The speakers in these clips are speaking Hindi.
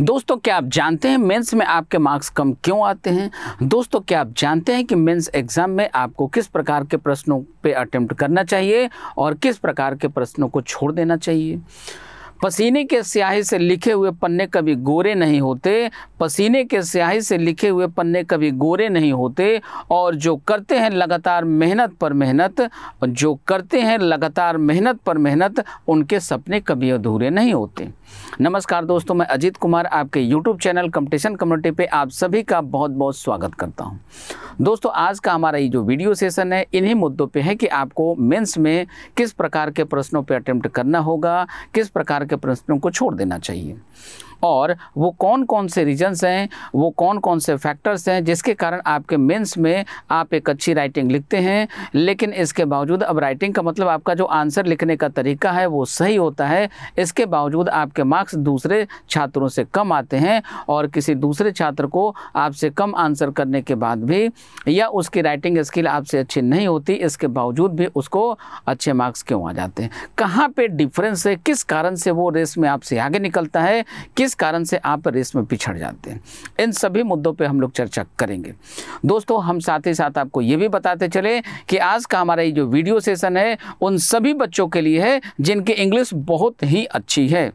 दोस्तों क्या आप जानते हैं मेंस में आपके मार्क्स कम क्यों आते हैं दोस्तों क्या आप जानते हैं कि मेंस एग्ज़ाम में आपको किस प्रकार के प्रश्नों पे अटेम्प्ट करना चाहिए और किस प्रकार के प्रश्नों को छोड़ देना चाहिए पसीने के स्याही से लिखे हुए पन्ने कभी गोरे नहीं होते पसीने के स्याही से लिखे हुए पन्ने कभी गोरे नहीं होते और जो करते हैं लगातार मेहनत पर मेहनत जो करते हैं लगातार मेहनत पर मेहनत उनके सपने कभी अधूरे नहीं होते नमस्कार दोस्तों मैं अजीत कुमार आपके यूट्यूब चैनल कंपटीशन कम्युनिटी पे आप सभी का बहुत बहुत स्वागत करता हूँ दोस्तों आज का हमारा ये जो वीडियो सेशन है इन्हीं मुद्दों पे है कि आपको मेंस में किस प्रकार के प्रश्नों पे अटैम्प्ट करना होगा किस प्रकार के प्रश्नों को छोड़ देना चाहिए और वो कौन कौन से रीजन्स हैं वो कौन कौन से फैक्टर्स हैं जिसके कारण आपके मेंस में आप एक अच्छी राइटिंग लिखते हैं लेकिन इसके बावजूद अब राइटिंग का मतलब आपका जो आंसर लिखने का तरीका है वो सही होता है इसके बावजूद आपके मार्क्स दूसरे छात्रों से कम आते हैं और किसी दूसरे छात्र को आपसे कम आंसर करने के बाद भी या उसकी राइटिंग स्किल आपसे अच्छी नहीं होती इसके बावजूद भी उसको अच्छे मार्क्स क्यों आ जाते हैं कहाँ पर डिफरेंस है किस कारण से वो रेस में आपसे आगे निकलता है किस जिस कारण से आप रेस में पिछड़ जाते हैं इन सभी मुद्दों पे हम लोग चर्चा करेंगे दोस्तों हम साथ ही साथ आपको ये भी बताते चले कि आज का हमारा ये जो वीडियो सेशन है उन सभी बच्चों के लिए है जिनकी इंग्लिश बहुत ही अच्छी है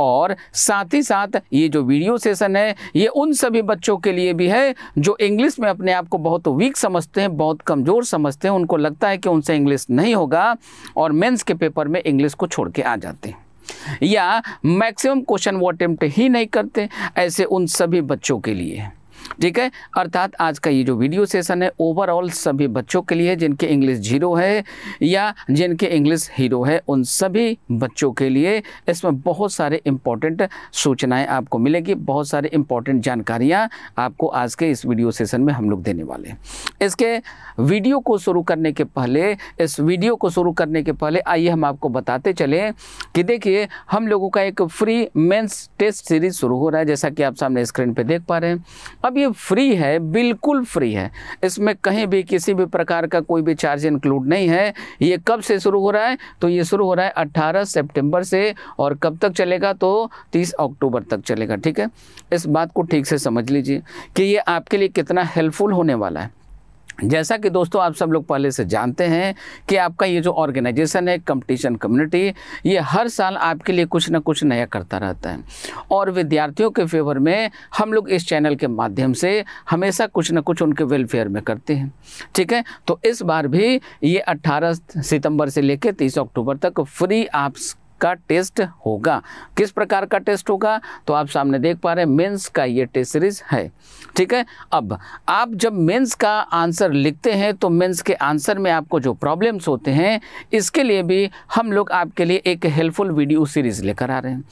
और साथ ही साथ ये जो वीडियो सेशन है ये उन सभी बच्चों के लिए भी है जो इंग्लिश में अपने आप को बहुत वीक समझते हैं बहुत कमज़ोर समझते हैं उनको लगता है कि उनसे इंग्लिश नहीं होगा और मेंस के पेपर में इंग्लिश को छोड़ के आ जाते हैं या मैक्सिमम क्वेश्चन वो अटेम्प्ट ही नहीं करते ऐसे उन सभी बच्चों के लिए ठीक है अर्थात आज का ये जो वीडियो सेशन है ओवरऑल सभी बच्चों के लिए जिनके इंग्लिश जीरो है या जिनके इंग्लिश हीरो है उन सभी बच्चों के लिए इसमें बहुत सारे इंपॉर्टेंट सूचनाएं आपको मिलेगी बहुत सारे इंपॉर्टेंट जानकारियां आपको आज के इस वीडियो सेशन में हम लोग देने वाले हैं इसके वीडियो को शुरू करने के पहले इस वीडियो को शुरू करने के पहले आइए हम आपको बताते चले कि देखिए हम लोगों का एक फ्री मेन्स टेस्ट सीरीज शुरू हो रहा है जैसा कि आप सामने स्क्रीन पर देख पा रहे हैं अब अब ये फ्री है बिल्कुल फ्री है इसमें कहीं भी किसी भी प्रकार का कोई भी चार्ज इंक्लूड नहीं है ये कब से शुरू हो रहा है तो ये शुरू हो रहा है 18 सितंबर से और कब तक चलेगा तो तीस अक्टूबर तक चलेगा ठीक है इस बात को ठीक से समझ लीजिए कि ये आपके लिए कितना हेल्पफुल होने वाला है जैसा कि दोस्तों आप सब लोग पहले से जानते हैं कि आपका ये जो ऑर्गेनाइजेशन है कंपटीशन कम्युनिटी ये हर साल आपके लिए कुछ ना कुछ नया करता रहता है और विद्यार्थियों के फेवर में हम लोग इस चैनल के माध्यम से हमेशा कुछ ना कुछ उनके वेलफेयर में करते हैं ठीक है तो इस बार भी ये 18 सितंबर से लेकर 30 अक्टूबर तक फ्री आप का टेस्ट होगा किस प्रकार का टेस्ट होगा तो आप सामने देख पा रहे हैं मेंस का ये टेस्ट सीरीज है ठीक है अब आप जब मेंस का आंसर लिखते हैं तो मेंस के आंसर में आपको जो प्रॉब्लम्स होते हैं इसके लिए भी हम लोग आपके लिए एक हेल्पफुल वीडियो सीरीज़ लेकर आ रहे हैं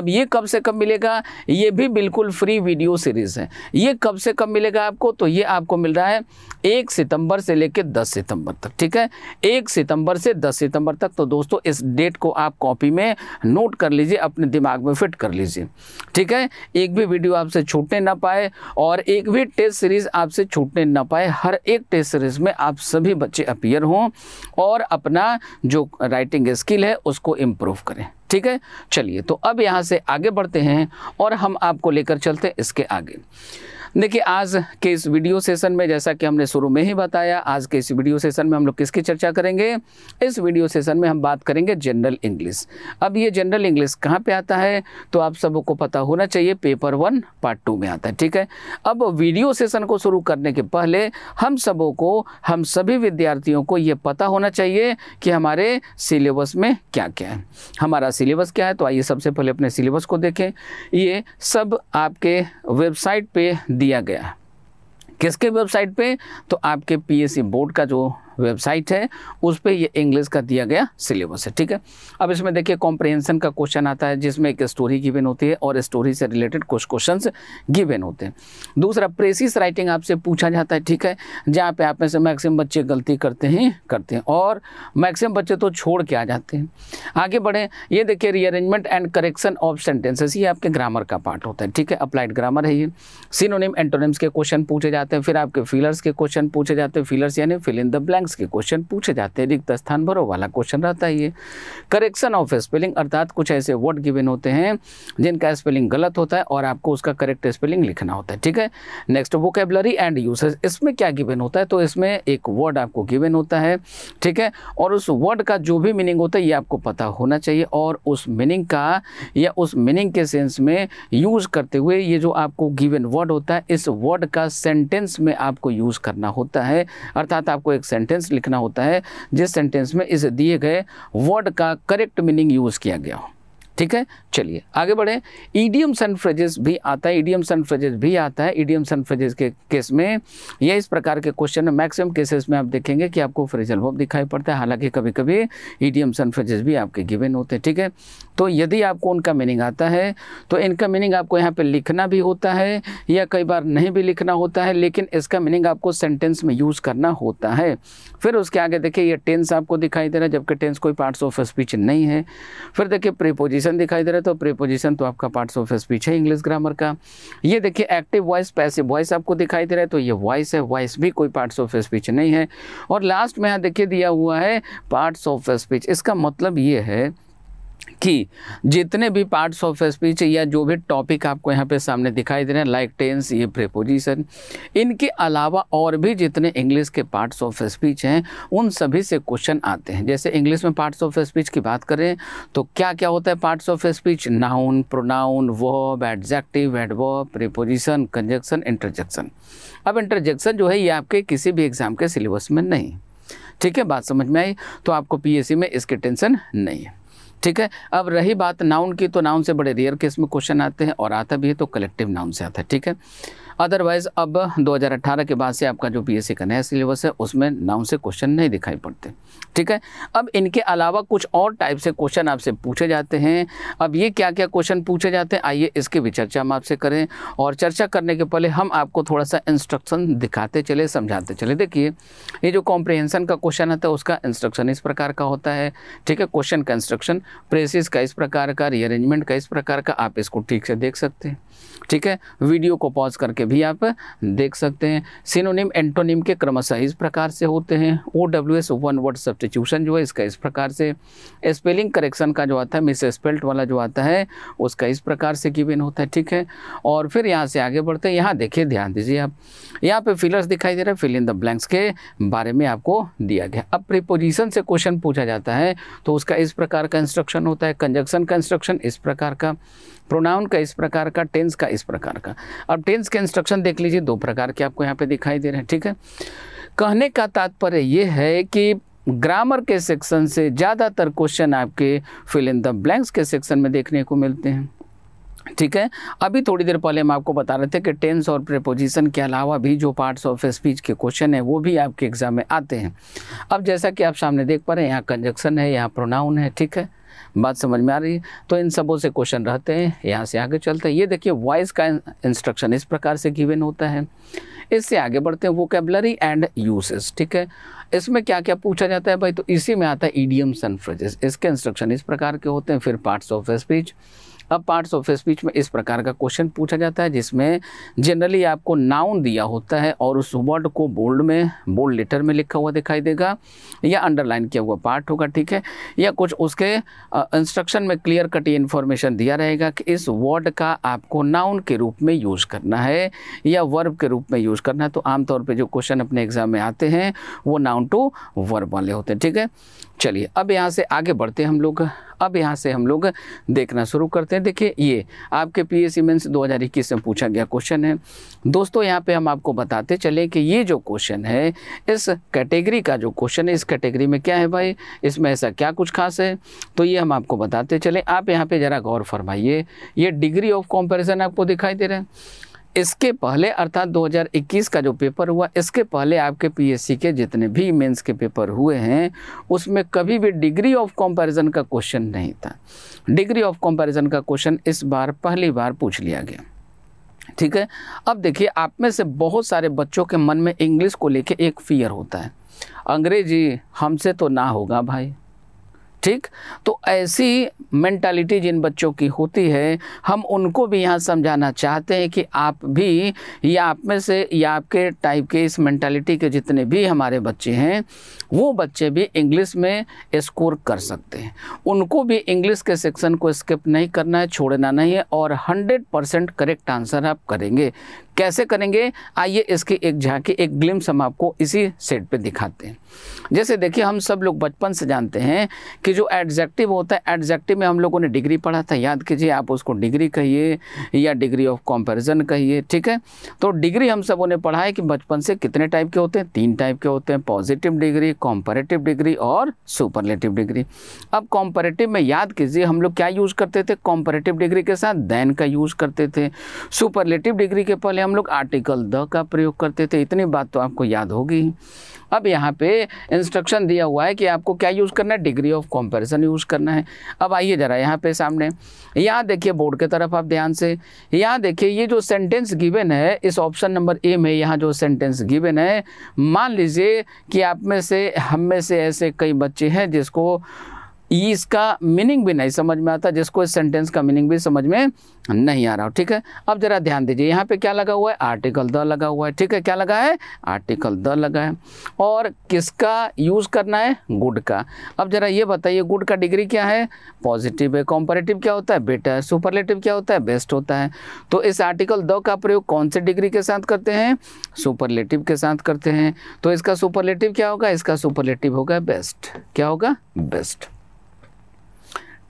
अब ये कब से कब मिलेगा ये भी बिल्कुल फ्री वीडियो सीरीज़ है ये कब से कब मिलेगा आपको तो ये आपको मिल रहा है एक सितंबर से लेकर दस सितंबर तक ठीक है एक सितंबर से दस सितंबर तक तो दोस्तों इस डेट को आप कॉपी में नोट कर लीजिए अपने दिमाग में फिट कर लीजिए ठीक है एक भी वीडियो आपसे छूटने ना पाए और एक भी टेस्ट सीरीज़ आपसे छूटने ना पाए हर एक टेस्ट सीरीज़ में आप सभी बच्चे अपियर हों और अपना जो राइटिंग स्किल है उसको इम्प्रूव करें ठीक है चलिए तो अब यहाँ से आगे बढ़ते हैं और हम आपको लेकर चलते हैं इसके आगे देखिए आज के इस वीडियो सेशन में जैसा कि हमने शुरू में ही बताया आज के इस वीडियो सेशन में हम लोग किसकी चर्चा करेंगे इस वीडियो सेशन में हम बात करेंगे जनरल इंग्लिश अब ये जनरल इंग्लिश कहाँ पे आता है तो आप सबको पता होना चाहिए पेपर वन पार्ट टू में आता है ठीक है अब वीडियो सेशन को शुरू करने के पहले हम सबों को हम सभी विद्यार्थियों को ये पता होना चाहिए कि हमारे सिलेबस में क्या क्या है हमारा सिलेबस क्या है तो आइए सबसे पहले अपने सिलेबस को देखें ये सब आपके वेबसाइट पर दिया गया किसके वेबसाइट पे तो आपके पीएससी बोर्ड का जो वेबसाइट है उस पर ये इंग्लिश का दिया गया सिलेबस है ठीक है अब इसमें देखिए कॉम्प्रिहेंसन का क्वेश्चन आता है जिसमें एक स्टोरी गिवेन होती है और स्टोरी से रिलेटेड कुछ क्वेश्चन गिवेन होते हैं दूसरा प्रेसिस राइटिंग आपसे पूछा जाता है ठीक है जहाँ पे आप में से मैक्सिमम बच्चे गलती करते हैं करते हैं और मैक्सिमम बच्चे तो छोड़ के आ जाते हैं आगे बढ़े ये देखिए rearrangement and correction of sentences ये आपके ग्रामर का पार्ट होता है ठीक है अप्लाइड ग्रामर है ये सिनोनिम एंटोनिम्स के क्वेश्चन पूछे जाते हैं फिर आपके फिलर्स के क्वेश्चन पूछे जाते हैं फिलर्स यानी fill in the blank spellings के क्वेश्चन पूछे जाते हैं रिक्त स्थान भरो वाला क्वेश्चन रहता है ये करेक्शन ऑफ स्पेलिंग अर्थात कुछ ऐसे वर्ड गिवन होते हैं जिनका स्पेलिंग गलत होता है और आपको उसका करेक्ट स्पेलिंग लिखना होता है ठीक है नेक्स्ट वोकेबलरी एंड यूसेज इसमें क्या गिवन होता है तो इसमें एक वर्ड आपको गिवन होता है ठीक है और उस वर्ड का जो भी मीनिंग होता है ये आपको पता होना चाहिए और उस मीनिंग का या उस मीनिंग के सेंस में यूज़ करते हुए ये जो आपको गिवन वर्ड होता है इस वर्ड का सेंटेंस में आपको यूज़ करना होता है अर्थात आपको एक सेंटेंस सेंटेंस लिखना होता है जिस सेंटेंस में इस दिए गए वर्ड का करेक्ट मीनिंग यूज़ किया गया हो ठीक है चलिए आगे बढ़े इडियम सन फ्रेजेस भी आता है इडियम सन फ्रेजेस भी आता है इडियम सन फ्रेजेस के केस में यह इस प्रकार के क्वेश्चन है मैक्सिमम केसेस में आप देखेंगे कि आपको फ्रेजल वर्ब दिखाई पड़ता है हालांकि कभी कभी इडियम सन फ्रेजेस भी आपके गिवन होते हैं ठीक है तो यदि आपको उनका मीनिंग आता है तो इनका मीनिंग आपको यहाँ पर लिखना भी होता है या कई बार नहीं भी लिखना होता है लेकिन इसका मीनिंग आपको सेंटेंस में यूज़ करना होता है फिर उसके आगे देखिए यह टेंस आपको दिखाई दे रहा है जबकि टेंस कोई पार्ट्स ऑफ स्पीच नहीं है फिर देखिए प्रीपोजिशन दिखाई दे रहा करें तो प्रीपोजिशन तो आपका पार्ट स्पीच है इंग्लिश ग्रामर का ये देखिए एक्टिव वॉइस पैसिव वॉइस आपको दिखाई दे रहा है तो ये वॉइस है वॉइस भी कोई पार्ट्स ऑफ स्पीच नहीं है और लास्ट में यहाँ देखिए दिया हुआ है पार्ट्स ऑफ स्पीच इसका मतलब ये है कि जितने भी पार्ट्स ऑफ स्पीच या जो भी टॉपिक आपको यहाँ पे सामने दिखाई दे रहे हैं लाइक टेंस ये प्रेपोजिशन इनके अलावा और भी जितने इंग्लिश के पार्ट्स ऑफ स्पीच हैं उन सभी से क्वेश्चन आते हैं जैसे इंग्लिश में पार्ट्स ऑफ स्पीच की बात करें तो क्या क्या होता है parts of speech noun pronoun verb adjective एडव प्रेपोजिशन कंजक्शन इंटरजेक्शन अब इंटरजेक्शन जो है ये आपके किसी भी एग्ज़ाम के सिलेबस में नहीं ठीक है बात समझ में आई तो आपको पी में इसकी टेंशन नहीं है ठीक है अब रही बात नाउन की तो नाउन से बड़े रेयर केस में क्वेश्चन आते हैं और आता भी है तो कलेक्टिव नाउन से आता है ठीक है अदरवाइज़ अब 2018 के बाद से आपका जो बीएससी का नया सिलेबस है उसमें नाउ से क्वेश्चन नहीं दिखाई पड़ते ठीक है अब इनके अलावा कुछ और टाइप से क्वेश्चन आपसे पूछे जाते हैं अब ये क्या क्या क्वेश्चन पूछे जाते हैं आइए इसकी भी चर्चा हम आपसे करें और चर्चा करने के पहले हम आपको थोड़ा सा इंस्ट्रक्शन दिखाते चले समझाते चले देखिए ये जो कॉम्प्रिहेंसन का क्वेश्चन आता है उसका इंस्ट्रक्शन इस प्रकार का होता है ठीक है क्वेश्चन का इंस्ट्रक्शन प्रेसिस का इस प्रकार का रीअरेंजमेंट का इस प्रकार का आप इसको ठीक से देख सकते हैं ठीक है वीडियो को पॉज करके भी आप देख सकते हैं सिनोनिम एंटोनिम के क्रमशः इस प्रकार से होते हैं O W S one word substitution जो है इसका इस प्रकार से स्पेलिंग करेक्शन का जो आता है मिस स्पेल्ट वाला जो आता है उसका इस प्रकार से गिवन होता है ठीक है और फिर यहाँ से आगे बढ़ते हैं यहाँ देखिए ध्यान दीजिए आप यहाँ पर फिलर्स दिखाई दे रहे हैं फिल इन द ब्लैंक्स के बारे में आपको दिया गया अब प्रिपोजिशन से क्वेश्चन पूछा जाता है तो उसका इस प्रकार का इंस्ट्रक्शन होता है कंजक्शन का इंस्ट्रक्शन इस प्रकार का प्रोनाउन का इस प्रकार का टेंस का इस प्रकार का अब टेंस के इंस्ट्रक्शन देख लीजिए दो प्रकार के आपको यहाँ पे दिखाई दे रहे हैं ठीक है कहने का तात्पर्य ये है कि ग्रामर के सेक्शन से ज़्यादातर क्वेश्चन आपके फिल इन द ब्लैंक्स के सेक्शन में देखने को मिलते हैं ठीक है अभी थोड़ी देर पहले हम आपको बता रहे थे कि टेंस और प्रेपोजिशन के अलावा भी जो पार्ट्स ऑफ स्पीच के क्वेश्चन है वो भी आपके एग्ज़ाम में आते हैं अब जैसा कि आप सामने देख पा रहे हैं यहाँ कंजक्शन है यहाँ प्रोनाउन है ठीक है बात समझ में आ रही है तो इन सबों से क्वेश्चन रहते हैं यहाँ से आगे चलते हैं ये देखिए वॉइस का इंस्ट्रक्शन इस प्रकार से गिवन होता है इससे आगे बढ़ते हैं वोकेबलरी एंड यूसेस ठीक है इसमें क्या क्या पूछा जाता है भाई तो इसी में आता है ईडियम्स एंड फ्रेजेस इसके इंस्ट्रक्शन इस प्रकार के होते हैं फिर पार्ट्स ऑफ स्पीच अब पार्ट्स ऑफ स्पीच में इस प्रकार का क्वेश्चन पूछा जाता है जिसमें जनरली आपको नाउन दिया होता है और उस वर्ड को बोल्ड में बोल्ड लेटर में लिखा हुआ दिखाई देगा या अंडरलाइन किया हुआ पार्ट होगा ठीक है या कुछ उसके इंस्ट्रक्शन में क्लियर कट ये इन्फॉर्मेशन दिया रहेगा कि इस वर्ड का आपको नाउन के रूप में यूज करना है या वर्ब के रूप में यूज करना है तो आमतौर पर जो क्वेश्चन अपने एग्जाम में आते हैं वो नाउन टू वर्ब वाले होते हैं ठीक है चलिए अब यहाँ से आगे बढ़ते हैं हम लोग अब यहाँ से हम लोग देखना शुरू करते हैं देखिए ये आपके पी एस मेंस दो में पूछा गया क्वेश्चन है दोस्तों यहाँ पे हम आपको बताते चले कि ये जो क्वेश्चन है इस कैटेगरी का जो क्वेश्चन है इस कैटेगरी में क्या है भाई इसमें ऐसा क्या कुछ खास है तो ये हम आपको बताते चले आप यहाँ पर ज़रा गौर फरमाइए ये डिग्री ऑफ कॉम्पेरिजन आपको दिखाई दे रहे हैं इसके पहले अर्थात 2021 का जो पेपर हुआ इसके पहले आपके पीएससी के जितने भी मेंस के पेपर हुए हैं उसमें कभी भी डिग्री ऑफ कंपैरिजन का क्वेश्चन नहीं था डिग्री ऑफ कंपैरिजन का क्वेश्चन इस बार पहली बार पूछ लिया गया ठीक है अब देखिए आप में से बहुत सारे बच्चों के मन में इंग्लिश को लेके एक फियर होता है अंग्रेजी हमसे तो ना होगा भाई ठीक तो ऐसी मेंटालिटी जिन बच्चों की होती है हम उनको भी यहाँ समझाना चाहते हैं कि आप भी या आप में से या आपके टाइप के इस मेंटालिटी के जितने भी हमारे बच्चे हैं वो बच्चे भी इंग्लिश में स्कोर कर सकते हैं उनको भी इंग्लिश के सेक्शन को स्किप नहीं करना है छोड़ना नहीं है और हंड्रेड परसेंट करेक्ट आंसर आप करेंगे कैसे करेंगे आइए इसकी एक झांकी एक ग्लिम्स हम आपको इसी सेट पे दिखाते हैं जैसे देखिए हम सब लोग बचपन से जानते हैं कि जो एडजेक्टिव होता है एडजेक्टिव में हम लोगों ने डिग्री पढ़ा था याद कीजिए आप उसको डिग्री कहिए या डिग्री ऑफ कंपैरिजन कहिए ठीक है तो डिग्री हम सबों ने पढ़ा है कि बचपन से कितने टाइप के होते हैं तीन टाइप के होते हैं पॉजिटिव डिग्री कॉम्परेटिव डिग्री और सुपरलेटिव डिग्री अब कॉम्परेटिव में याद कीजिए हम लोग क्या यूज़ करते थे कॉम्परेटिव डिग्री के साथ दैन का यूज़ करते थे सुपरलेटिव डिग्री के पहले हम हम लोग आर्टिकल द का प्रयोग करते थे इतनी बात तो आपको याद होगी अब यहाँ पे इंस्ट्रक्शन दिया हुआ है कि आपको क्या यूज़ करना है डिग्री ऑफ कंपैरिजन यूज़ करना है अब आइए ज़रा यहाँ पे सामने यहाँ देखिए बोर्ड के तरफ आप ध्यान से यहाँ देखिए ये जो सेंटेंस गिवन है इस ऑप्शन नंबर ए में यहाँ जो सेंटेंस गिवन है मान लीजिए कि आप में से हम में से ऐसे कई बच्चे हैं जिसको ये इसका मीनिंग भी नहीं समझ में आता जिसको इस सेंटेंस का मीनिंग भी समझ में नहीं आ रहा हो ठीक है अब ज़रा ध्यान दीजिए यहाँ पे क्या लगा हुआ है आर्टिकल द लगा हुआ है ठीक है क्या लगा है आर्टिकल द लगा है और किसका यूज़ करना है गुड का अब ज़रा ये बताइए गुड का डिग्री क्या है पॉजिटिव है कॉम्परेटिव क्या होता है बेटर है सुपरलेटिव क्या होता है बेस्ट होता है तो इस आर्टिकल द का प्रयोग कौन से डिग्री के साथ करते हैं सुपरलेटिव के साथ करते हैं तो इसका सुपरलेटिव क्या होगा इसका सुपरलेटिव होगा बेस्ट क्या होगा बेस्ट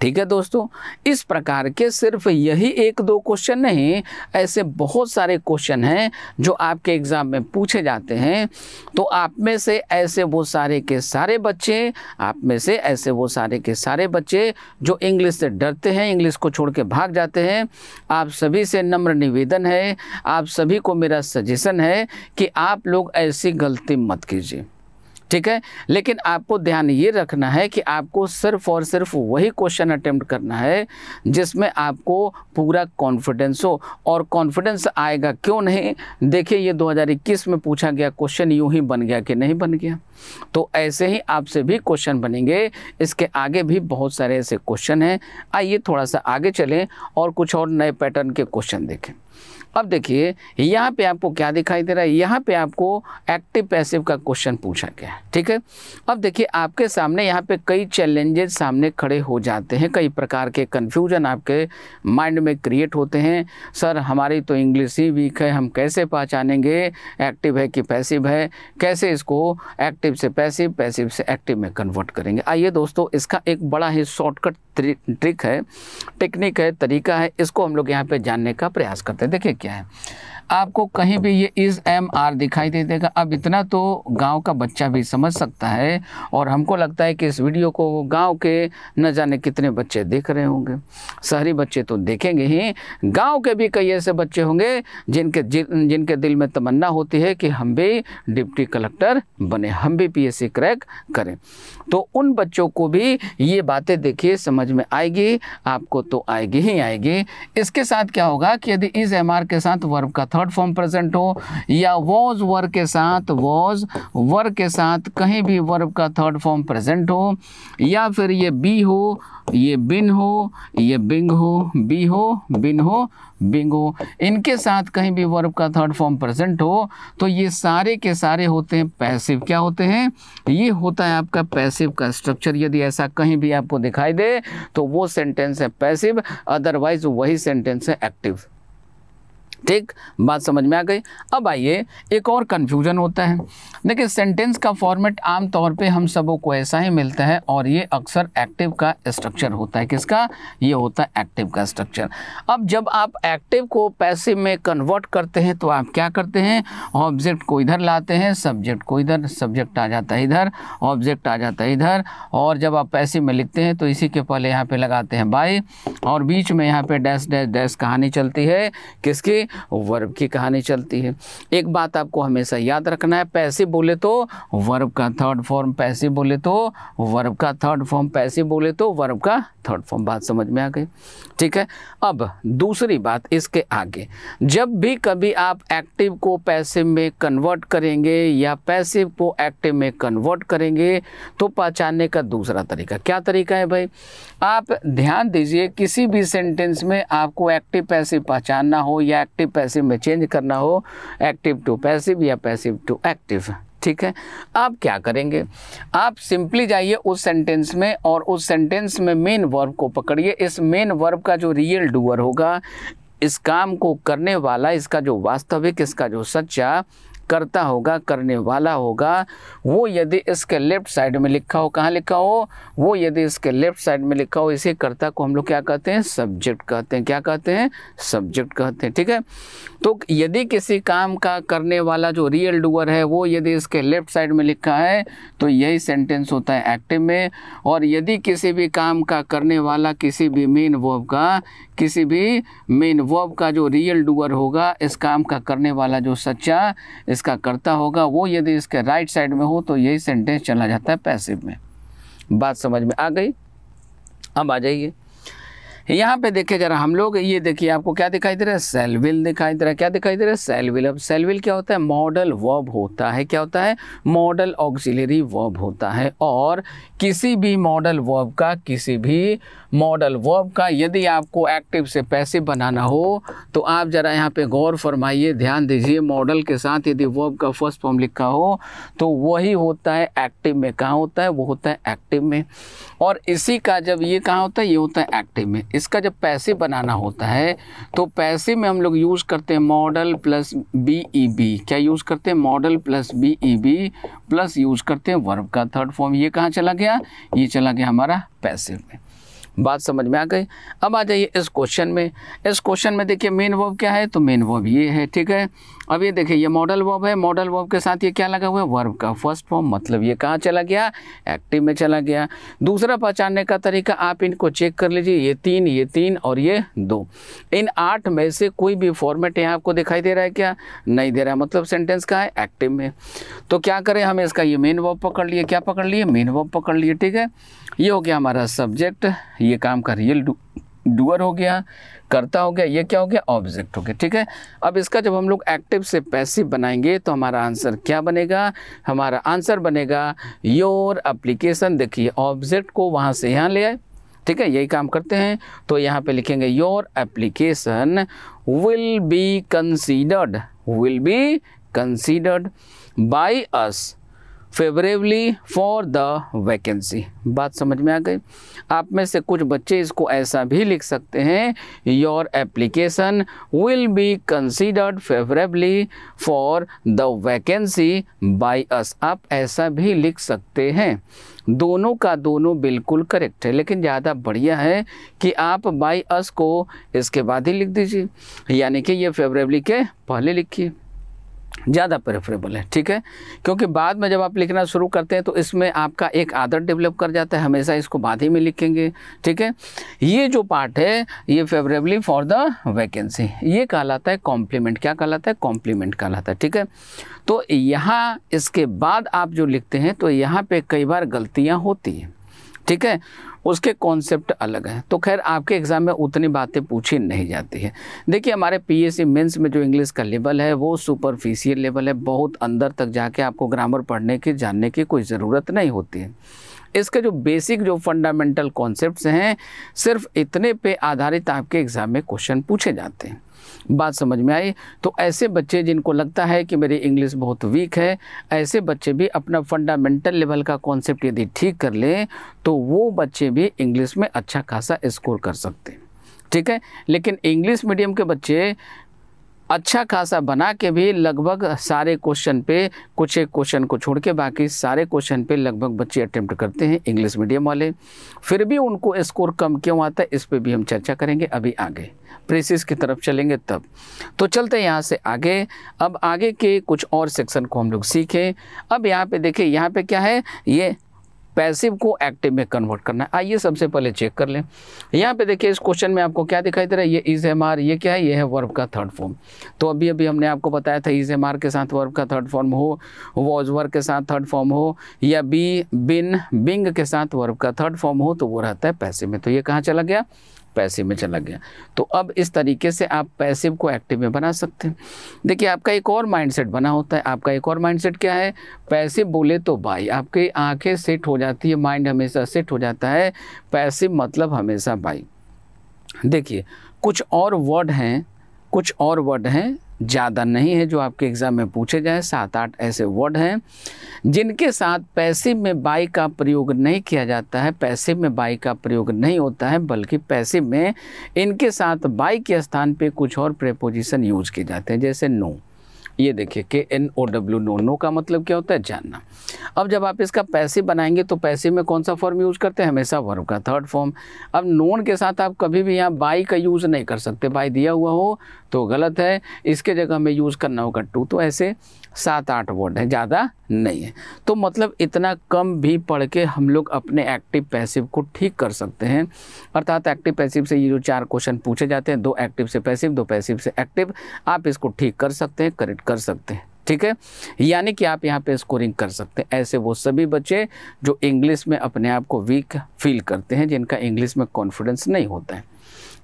ठीक है दोस्तों इस प्रकार के सिर्फ यही एक दो क्वेश्चन नहीं ऐसे बहुत सारे क्वेश्चन हैं जो आपके एग्ज़ाम में पूछे जाते हैं तो आप में से ऐसे वो सारे के सारे बच्चे आप में से ऐसे वो सारे के सारे बच्चे जो इंग्लिश से डरते हैं इंग्लिश को छोड़ के भाग जाते हैं आप सभी से नम्र निवेदन है आप सभी को मेरा सजेशन है कि आप लोग ऐसी गलती मत कीजिए ठीक है लेकिन आपको ध्यान ये रखना है कि आपको सिर्फ और सिर्फ वही क्वेश्चन अटैम्प्ट करना है जिसमें आपको पूरा कॉन्फिडेंस हो और कॉन्फिडेंस आएगा क्यों नहीं देखिए ये 2021 में पूछा गया क्वेश्चन यूं ही बन गया कि नहीं बन गया तो ऐसे ही आपसे भी क्वेश्चन बनेंगे इसके आगे भी बहुत सारे ऐसे क्वेश्चन हैं आइए थोड़ा सा आगे चलें और कुछ और नए पैटर्न के क्वेश्चन देखें अब देखिए यहाँ पे आपको क्या दिखाई दे रहा है यहाँ पे आपको एक्टिव पैसिव का क्वेश्चन पूछा गया है ठीक है अब देखिए आपके सामने यहाँ पे कई चैलेंजेस सामने खड़े हो जाते हैं कई प्रकार के कन्फ्यूजन आपके माइंड में क्रिएट होते हैं सर हमारी तो इंग्लिश ही वीक है हम कैसे पहचानेंगे एक्टिव है कि पैसिव है कैसे इसको एक्टिव से पैसिव पैसिव से एक्टिव में कन्वर्ट करेंगे आइए दोस्तों इसका एक बड़ा ही शॉर्टकट ट्रिक है टेक्निक है तरीका है इसको हम लोग यहाँ पे जानने का प्रयास करते हैं देखिए क्या है आपको कहीं भी ये इज़ एम आर दिखाई दे देगा अब इतना तो गांव का बच्चा भी समझ सकता है और हमको लगता है कि इस वीडियो को गांव के न जाने कितने बच्चे देख रहे होंगे शहरी बच्चे तो देखेंगे ही गांव के भी कई ऐसे बच्चे होंगे जिनके जिनके दिल में तमन्ना होती है कि हम भी डिप्टी कलेक्टर बने हम भी पी क्रैक करें तो उन बच्चों को भी ये बातें देखिए समझ में आएगी आपको तो आएगी ही आएगी इसके साथ क्या होगा कि यदि इज एम के साथ वर्ब का थर्ड फॉर्म प्रेजेंट हो या वॉज वर्ग के साथ वॉज वर्ग के साथ कहीं भी वर्ग का थर्ड फॉर्म प्रेजेंट हो या फिर ये बी हो ये बिन हो ये बिंग हो बी हो बिन हो बिंग हो इनके साथ कहीं भी वर्ब का थर्ड फॉर्म प्रेजेंट हो तो ये सारे के सारे होते हैं पैसिव क्या होते हैं ये होता है आपका पैसिव का स्ट्रक्चर यदि ऐसा कहीं भी आपको दिखाई दे तो वो सेंटेंस है पैसिव अदरवाइज वही सेंटेंस है एक्टिव ठीक बात समझ में आ गई अब आइए एक और कन्फ्यूज़न होता है देखिए सेंटेंस का फॉर्मेट आमतौर पे हम सबों को ऐसा ही मिलता है और ये अक्सर एक्टिव का स्ट्रक्चर होता है किसका ये होता है एक्टिव का स्ट्रक्चर अब जब आप एक्टिव को पैसिव में कन्वर्ट करते हैं तो आप क्या करते हैं ऑब्जेक्ट को इधर लाते हैं सब्जेक्ट को इधर सब्जेक्ट आ जाता है इधर ऑब्जेक्ट आ जाता है इधर और जब आप पैसिव में लिखते हैं तो इसी के पहले यहाँ पर लगाते हैं बाई और बीच में यहाँ पर डैश डैश डैश कहानी चलती है किसकी वर्ब की कहानी चलती है एक बात आपको हमेशा याद रखना है पैसे बोले तो वर्ब का थर्ड फॉर्म पैसे बोले तो वर्ब का थर्ड फॉर्म पैसे बोले तो वर्ब का थर्ड फॉर्म बात समझ में आ गई ठीक है अब दूसरी बात इसके आगे जब भी कभी आप एक्टिव को पैसे में कन्वर्ट करेंगे या पैसे को एक्टिव में कन्वर्ट करेंगे तो पहचानने का दूसरा तरीका क्या तरीका है भाई आप ध्यान दीजिए किसी भी सेंटेंस में आपको एक्टिव पैसे पहचानना हो या एक्टिव पैसिव में चेंज करना हो एक्टिव टू पैसिव या पैसिव टू एक्टिव ठीक है आप क्या करेंगे आप सिंपली जाइए उस सेंटेंस में और उस सेंटेंस में मेन वर्ब को पकड़िए इस मेन वर्ब का जो रियल डूअर होगा इस काम को करने वाला इसका जो वास्तविक इसका जो सच्चा करता होगा करने वाला होगा वो यदि इसके लेफ्ट साइड में लिखा हो कहाँ लिखा हो वो यदि इसके लेफ्ट साइड में लिखा हो इसी कर्ता को हम लोग क्या कहते हैं सब्जेक्ट कहते हैं क्या कहते हैं सब्जेक्ट कहते हैं ठीक है तो यदि किसी काम का करने वाला जो रियल डूअर है वो यदि इसके लेफ्ट साइड में लिखा है तो यही सेंटेंस होता है एक्टिव में और यदि किसी भी काम का करने वाला किसी भी मेन वर्ब का किसी भी मेन वर्ब का जो रियल डूअर होगा इस काम का करने वाला जो सच्चा इसका करता होगा वो यदि इसके राइट साइड में हो तो यही सेंटेंस चला जाता है पैसिव में बात समझ में आ गई अब आ जाइए यहाँ पे देखिए जरा हम लोग ये देखिए आपको क्या दिखाई दे रहा है सेलविल दिखाई दे रहा है क्या दिखाई दे रहा है सेलविल अब सेलविल क्या होता है मॉडल वर्ब होता है क्या होता है मॉडल ऑक्सिलरी वर्ब होता है और किसी भी मॉडल वर्ब का किसी भी मॉडल वर्ब का यदि आपको एक्टिव से पैसिव बनाना हो तो आप ज़रा यहाँ पे गौर फरमाइए ध्यान दीजिए मॉडल के साथ यदि वर्ब का फर्स्ट फॉर्म लिखा हो तो वही होता है एक्टिव में कहाँ होता है वो होता है एक्टिव में और इसी का जब ये कहाँ होता है ये होता है एक्टिव में इसका जब पैसिव बनाना होता है तो पैसिव में हम लोग यूज़ करते हैं modal plus B E B क्या यूज़ करते हैं modal plus B E B plus use करते हैं वर्ब का थर्ड फॉर्म ये कहाँ चला गया ये चला गया हमारा पैसिव में बात समझ में आ गई अब आ जाइए इस क्वेश्चन में इस क्वेश्चन में देखिए मेन वर्ब क्या है तो मेन वर्ब ये है ठीक है अब ये देखिए ये मॉडल वर्ब है मॉडल वर्ब के साथ ये क्या लगा हुआ है वर्ब का फर्स्ट फॉर्म मतलब ये कहाँ चला गया एक्टिव में चला गया दूसरा पहचानने का तरीका आप इनको चेक कर लीजिए ये तीन ये तीन और ये दो इन आठ में से कोई भी फॉर्मेट यहाँ आपको दिखाई दे रहा है क्या नहीं दे रहा मतलब है मतलब सेंटेंस का है एक्टिव में तो क्या करें हमें इसका ये मेन वर्ब पकड़ लिए क्या पकड़ लिए मेन वर्ब पकड़ लिए ठीक है ये हो गया हमारा सब्जेक्ट ये काम का रियल डूअर हो गया करता हो गया ये क्या हो गया ऑब्जेक्ट हो गया ठीक है अब इसका जब हम लोग एक्टिव से पैसिव बनाएंगे तो हमारा आंसर क्या बनेगा हमारा आंसर बनेगा योर एप्लीकेशन देखिए ऑब्जेक्ट को वहाँ से यहाँ ले आए ठीक है यही काम करते हैं तो यहाँ पे लिखेंगे your application will be considered will be considered by us favourably for the vacancy बात समझ में आ गई आप में से कुछ बच्चे इसको ऐसा भी लिख सकते हैं your application will be considered favourably for the vacancy by us आप ऐसा भी लिख सकते हैं दोनों का दोनों बिल्कुल करेक्ट है लेकिन ज़्यादा बढ़िया है कि आप बाई अस को इसके बाद ही लिख दीजिए यानी कि ये फेवरेबली के पहले लिखिए ज़्यादा प्रेफरेबल है ठीक है क्योंकि बाद में जब आप लिखना शुरू करते हैं तो इसमें आपका एक आदत डेवलप कर जाता है हमेशा इसको बाद ही में लिखेंगे ठीक है ये जो पार्ट है ये फेवरेबली फॉर द वैकेंसी ये कहलाता है कॉम्प्लीमेंट क्या कहलाता है कॉम्प्लीमेंट कहलाता है ठीक है तो यहाँ इसके बाद आप जो लिखते हैं तो यहाँ पर कई बार गलतियाँ होती हैं ठीक है उसके कॉन्सेप्ट अलग हैं तो खैर आपके एग्ज़ाम में उतनी बातें पूछी नहीं जाती है देखिए हमारे पी एस मेंस में जो इंग्लिश का लेवल है वो सुपरफिशियल लेवल है बहुत अंदर तक जाके आपको ग्रामर पढ़ने की जानने की कोई ज़रूरत नहीं होती है इसके जो बेसिक जो फंडामेंटल कॉन्सेप्ट्स हैं सिर्फ इतने पे आधारित आपके एग्ज़ाम में क्वेश्चन पूछे जाते हैं बात समझ में आई तो ऐसे बच्चे जिनको लगता है कि मेरी इंग्लिश बहुत वीक है ऐसे बच्चे भी अपना फंडामेंटल लेवल का कॉन्सेप्ट यदि ठीक कर लें तो वो बच्चे भी इंग्लिश में अच्छा खासा स्कोर कर सकते हैं ठीक है लेकिन इंग्लिश मीडियम के बच्चे अच्छा खासा बना के भी लगभग सारे क्वेश्चन पे कुछ एक क्वेश्चन को छोड़ के बाकी सारे क्वेश्चन पे लगभग बच्चे अटैम्प्ट करते हैं इंग्लिश मीडियम वाले फिर भी उनको स्कोर कम क्यों आता है इस पर भी हम चर्चा करेंगे अभी आगे प्रेसिस की तरफ चलेंगे तब तो चलते हैं यहाँ से आगे अब आगे के कुछ और सेक्शन को हम लोग सीखें अब यहाँ पे देखें यहाँ पे क्या है ये पैसिव को एक्टिव में कन्वर्ट करना है आइए सबसे पहले चेक कर लें यहाँ पे देखिए इस क्वेश्चन में आपको क्या दिखाई दे रहा है ये इज एम आर ये क्या है ये है वर्ब का थर्ड फॉर्म तो अभी अभी हमने आपको बताया था इज एम आर के साथ वर्ब का थर्ड फॉर्म हो वॉज वर्ग के साथ थर्ड फॉर्म हो या बी बिन बिंग के साथ वर्ब का थर्ड फॉर्म हो तो वो रहता है पैसिव में तो ये कहाँ चला गया पैसिव में चला गया तो अब इस तरीके से आप पैसिव को एक्टिव में बना सकते हैं देखिए आपका एक और माइंडसेट बना होता है आपका एक और माइंडसेट क्या है पैसिव बोले तो बाई आपकी आंखें सेट हो जाती है माइंड हमेशा सेट हो जाता है पैसिव मतलब हमेशा बाई देखिए कुछ और वर्ड हैं कुछ और वर्ड हैं ज़्यादा नहीं है जो आपके एग्ज़ाम में पूछे जाएँ सात आठ ऐसे वर्ड हैं जिनके साथ पैसिव में बाई का प्रयोग नहीं किया जाता है पैसिव में बाई का प्रयोग नहीं होता है बल्कि पैसिव में इनके साथ बाई के स्थान पे कुछ और प्रेपोजिशन यूज किए जाते हैं जैसे नो no. ये देखिए K N O W know know का मतलब क्या होता है जानना अब जब आप इसका पैसे बनाएंगे तो पैसे में कौन सा फॉर्म यूज़ करते हैं हमेशा वर्ब का थर्ड फॉर्म अब नोन के साथ आप कभी भी यहाँ बाई का यूज़ नहीं कर सकते बाई दिया हुआ हो तो गलत है इसके जगह हमें यूज़ करना होगा टू तो ऐसे सात आठ वर्ड है ज़्यादा नहीं है तो मतलब इतना कम भी पढ़ के हम लोग अपने एक्टिव पैसिव को ठीक कर सकते हैं अर्थात एक्टिव पैसिव से ये जो चार क्वेश्चन पूछे जाते हैं दो एक्टिव से पैसिव दो पैसिव से एक्टिव आप इसको ठीक कर सकते हैं करेक्ट कर सकते हैं ठीक है यानी कि आप यहाँ पे स्कोरिंग कर सकते हैं ऐसे वो सभी बच्चे जो इंग्लिश में अपने आप को वीक फील करते हैं जिनका इंग्लिश में कॉन्फिडेंस नहीं होता है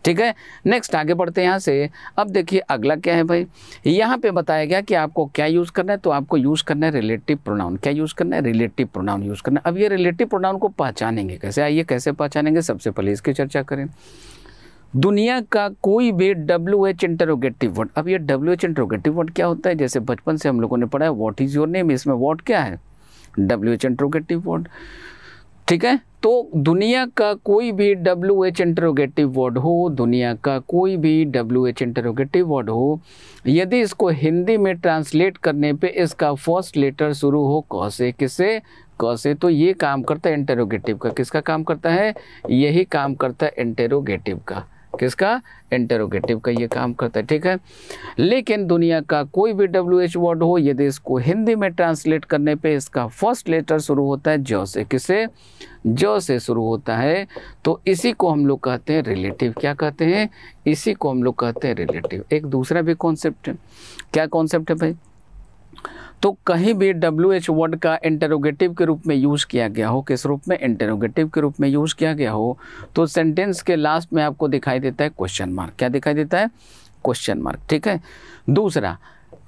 ठीक है नेक्स्ट आगे बढ़ते हैं यहाँ से अब देखिए अगला क्या है भाई यहाँ पे बताया गया कि आपको क्या यूज़ करना है तो आपको यूज़ करना है रिलेटिव प्रोनाउन क्या यूज़ करना है रिलेटिव प्रोनाउन यूज़ करना है अब ये रिलेटिव प्रोनाउन को पहचानेंगे कैसे आइए कैसे पहचानेंगे सबसे पहले इसकी चर्चा करें दुनिया का कोई भी डब्ल्यू एच इंटरोगेटिव वर्ड अब ये डब्ल्यू एच इंटरोगेटिव वर्ड क्या होता है जैसे बचपन से हम लोगों ने पढ़ा है वॉट इज़ योर नेम इसमें वॉट क्या है डब्ल्यू एच इंटरोगेटिव वर्ड ठीक है तो दुनिया का कोई भी डब्ल्यू एच इंटरोगेटिव वर्ड हो दुनिया का कोई भी डब्ल्यू एच इंटरोगेटिव वर्ड हो यदि इसको हिंदी में ट्रांसलेट करने पे इसका फर्स्ट लेटर शुरू हो क से किसे क से तो ये काम करता है इंटरोगेटिव का किसका काम करता है यही काम करता है इंटरोगेटिव का किसका इंटरोगेटिव का ये काम करता है ठीक है लेकिन दुनिया का कोई भी डब्ल्यू एच वर्ड हो यदि इसको हिंदी में ट्रांसलेट करने पे इसका फर्स्ट लेटर शुरू होता है जौ से किसे जौ से शुरू होता है तो इसी को हम लोग कहते हैं रिलेटिव क्या कहते हैं इसी को हम लोग कहते हैं रिलेटिव एक दूसरा भी कॉन्सेप्ट है क्या कॉन्सेप्ट है भाई तो कहीं भी डब्ल्यू एच वर्ड का इंटरोगेटिव के रूप में यूज़ किया गया हो किस रूप में इंटरोगेटिव के रूप में यूज़ किया गया हो तो सेंटेंस के लास्ट में आपको दिखाई देता है क्वेश्चन मार्क क्या दिखाई देता है क्वेश्चन मार्क ठीक है दूसरा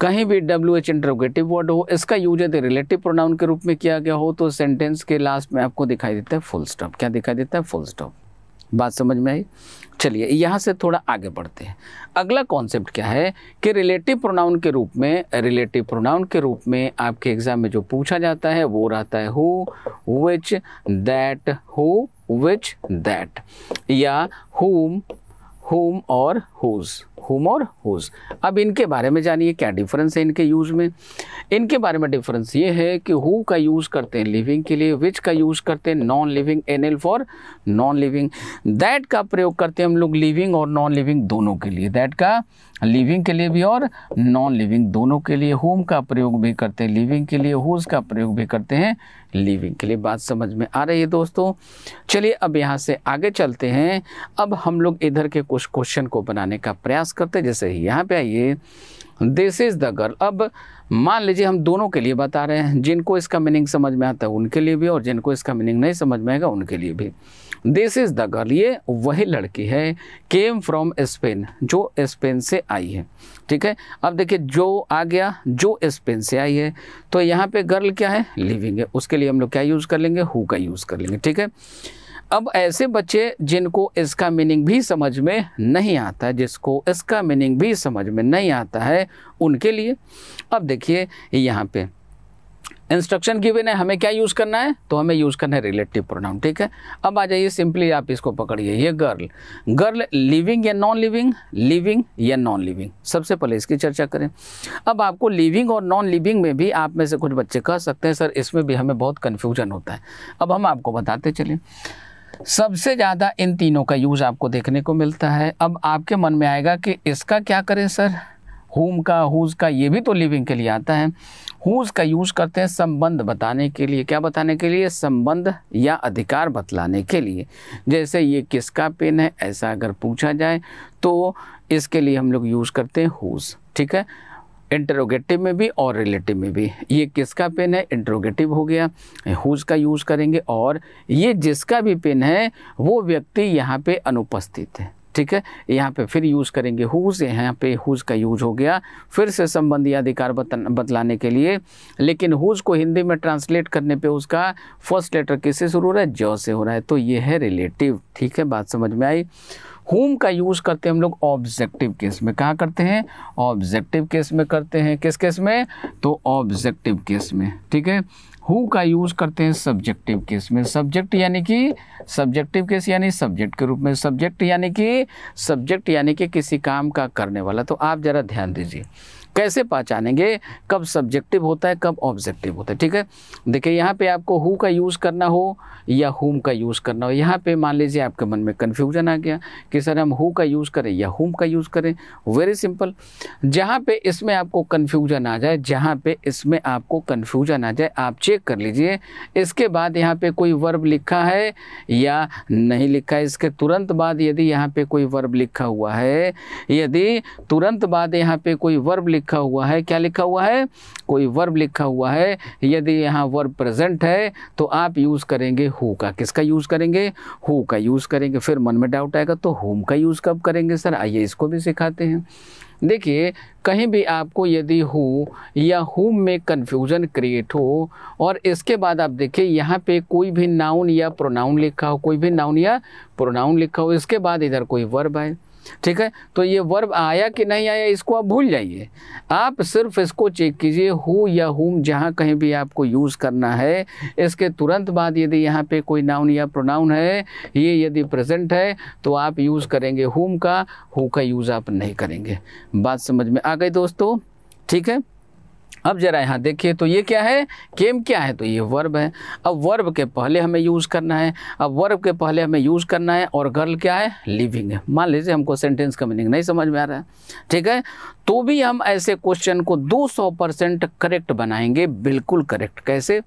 कहीं भी डब्ल्यू एच इंटरोगेटिव वर्ड हो इसका यूज यदि रिलेटिव प्रोनाउन के रूप में किया गया हो तो सेंटेंस के लास्ट में आपको दिखाई देता है फुल स्टॉप क्या दिखाई देता है फुल स्टॉप बात समझ में आई चलिए यहाँ से थोड़ा आगे बढ़ते हैं अगला कॉन्सेप्ट क्या है कि रिलेटिव प्रोनाउन के रूप में रिलेटिव प्रोनाउन के रूप में आपके एग्ज़ाम में जो पूछा जाता है वो रहता है who which that who which that या हुम हुम और होज़ हुम और हुज अब इनके बारे में जानिए क्या डिफरेंस है इनके यूज़ में इनके बारे में डिफरेंस ये है कि हु का यूज़ करते हैं लिविंग के लिए विच का यूज़ करते हैं non living N L for non living that का प्रयोग करते हैं हम लोग लिविंग और नॉन लिविंग दोनों के लिए दैट का लिविंग के लिए भी और नॉन लिविंग दोनों के लिए होम का प्रयोग भी करते हैं लिविंग के लिए होज का प्रयोग भी करते हैं लिविंग के लिए बात समझ में आ रही है दोस्तों चलिए अब यहाँ से आगे चलते हैं अब हम लोग इधर के कुछ क्वेश्चन को बनाने का प्रयास करते हैं जैसे यहाँ पे आइए दिस इज़ द गर्ल अब मान लीजिए हम दोनों के लिए बता रहे हैं जिनको इसका मीनिंग समझ में आता है उनके लिए भी और जिनको इसका मीनिंग नहीं समझ में आएगा उनके लिए भी दिस इज़ द गर्ल ये वही लड़की है केम फ्रॉम स्पेन जो स्पेन से आई है ठीक है अब देखिए जो आ गया जो स्पेन से आई है तो यहाँ पे गर्ल क्या है लिविंग है उसके लिए हम लोग क्या यूज़ कर लेंगे हु का यूज़ कर लेंगे ठीक है अब ऐसे बच्चे जिनको इसका मीनिंग भी समझ में नहीं आता जिसको इसका मीनिंग भी समझ में नहीं आता है उनके लिए अब देखिए यहाँ पे इंस्ट्रक्शन गिवन है हमें क्या यूज़ करना है तो हमें यूज़ करना है रिलेटिव प्रोनाउन ठीक है अब आ जाइए सिंपली आप इसको पकड़िए ये गर्ल गर्ल लिविंग या नॉन लिविंग लिविंग या नॉन लिविंग सबसे पहले इसकी चर्चा करें अब आपको लिविंग और नॉन लिविंग में भी आप में से कुछ बच्चे कह सकते हैं सर इसमें भी हमें बहुत कन्फ्यूजन होता है अब हम आपको बताते चलें सबसे ज़्यादा इन तीनों का यूज़ आपको देखने को मिलता है अब आपके मन में आएगा कि इसका क्या करें सर हुम का हुज का ये भी तो लिविंग के लिए आता है हुज का यूज़ करते हैं संबंध बताने के लिए क्या बताने के लिए संबंध या अधिकार बतलाने के लिए जैसे ये किसका पेन है ऐसा अगर पूछा जाए तो इसके लिए हम लोग यूज़ करते हैं हुज ठीक है इंटरोगेटिव में भी और रिलेटिव में भी ये किसका पेन है इंटरोगेटिव हो गया हुज का यूज़ करेंगे और ये जिसका भी पेन है वो व्यक्ति यहाँ पे अनुपस्थित है ठीक है यहाँ पे फिर यूज़ करेंगे हुज यहाँ पे हुज का यूज हो गया फिर से संबंधी अधिकार बतलाने के लिए लेकिन हुज को हिंदी में ट्रांसलेट करने पे उसका फर्स्ट लेटर किससे शुरू हो रहा है ज से हो रहा है तो ये है रिलेटिव ठीक है बात समझ में आई होम का यूज़ करते हैं हम लोग ऑब्जेक्टिव केस में कहा करते हैं ऑब्जेक्टिव केस में करते हैं किस केस में तो ऑब्जेक्टिव केस में ठीक है हु का यूज़ करते हैं सब्जेक्टिव केस में सब्जेक्ट यानी कि सब्जेक्टिव केस यानी सब्जेक्ट के रूप में सब्जेक्ट यानी कि सब्जेक्ट यानी कि किसी काम का करने वाला तो आप ज़रा ध्यान दीजिए कैसे पहचानेंगे कब सब्जेक्टिव होता है कब ऑब्जेक्टिव होता है ठीक है देखिए यहाँ पे आपको हु का यूज़ करना हो या हुम का यूज़ करना हो यहाँ पे मान लीजिए आपके मन में कन्फ्यूजन आ गया कि सर हम हु का यूज़ करें या हुम का यूज़ करें वेरी सिंपल जहाँ पे इसमें आपको कन्फ्यूजन आ जाए जहाँ पे इसमें आपको कन्फ्यूजन आ जाए आप चेक कर लीजिए इसके बाद यहाँ पे कोई वर्ब लिखा है या नहीं लिखा है इसके तुरंत बाद यदि यहाँ पे कोई वर्ब लिखा हुआ है यदि तुरंत बाद यहाँ पे कोई वर्ब लिखा हुआ है क्या लिखा हुआ है कोई वर्ब लिखा हुआ है यदि यहाँ वर्ब प्रेजेंट है तो आप यूज़ करेंगे हु का किसका यूज़ करेंगे हु का यूज़ करेंगे फिर मन में डाउट आएगा तो होम का यूज़ कब करेंगे सर आइए इसको भी सिखाते हैं देखिए कहीं भी आपको यदि हु या हुम में कन्फ्यूज़न क्रिएट हो और इसके बाद आप देखिए यहाँ पे कोई भी नाउन या प्रोनाउन लिखा हो कोई भी नाउन या प्रोनाउन लिखा हो इसके बाद इधर कोई वर्ब आए ठीक है तो ये वर्ब आया कि नहीं आया इसको आप भूल जाइए आप सिर्फ इसको चेक कीजिए हु या हुम जहाँ कहीं भी आपको यूज़ करना है इसके तुरंत बाद यदि यहाँ पे कोई नाउन या प्रोनाउन है ये यदि प्रेजेंट है तो आप यूज़ करेंगे हुम का हु का यूज़ आप नहीं करेंगे बात समझ में आ गई दोस्तों ठीक है अब जरा यहाँ देखिए तो ये क्या है केम क्या है तो ये वर्ब है अब वर्ब के पहले हमें यूज़ करना है अब वर्ब के पहले हमें यूज़ करना है और गर्ल क्या है लिविंग है मान लीजिए हमको सेंटेंस का मीनिंग नहीं समझ में आ रहा है ठीक है तो भी हम ऐसे क्वेश्चन को 200 परसेंट करेक्ट बनाएंगे बिल्कुल करेक्ट कैसे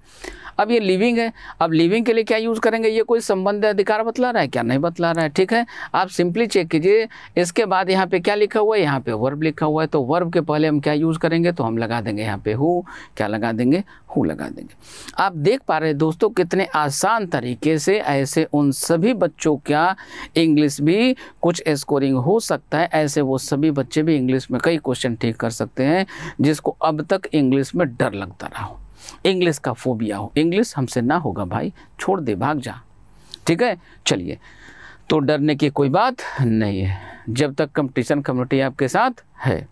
अब ये लिविंग है अब लिविंग के लिए क्या यूज़ करेंगे ये कोई संबंध अधिकार बतला रहा है क्या नहीं बतला रहा है ठीक है आप सिंपली चेक कीजिए इसके बाद यहाँ पे क्या लिखा हुआ है यहाँ पे वर्ब लिखा हुआ है तो वर्ब के पहले हम क्या यूज़ करेंगे तो हम लगा देंगे यहाँ पे हु क्या लगा देंगे हु लगा देंगे आप देख पा रहे दोस्तों कितने आसान तरीके से ऐसे उन सभी बच्चों का इंग्लिश भी कुछ स्कोरिंग हो सकता है ऐसे वो सभी बच्चे भी इंग्लिश में कई क्वेश्चन ठीक कर सकते हैं जिसको अब तक इंग्लिश में डर लगता रहा हो इंग्लिश का फोबिया हो इंग्लिश हमसे ना होगा भाई छोड़ दे भाग जा ठीक है चलिए तो डरने की कोई बात नहीं है जब तक कंपटीशन कम्युनिटी आपके साथ है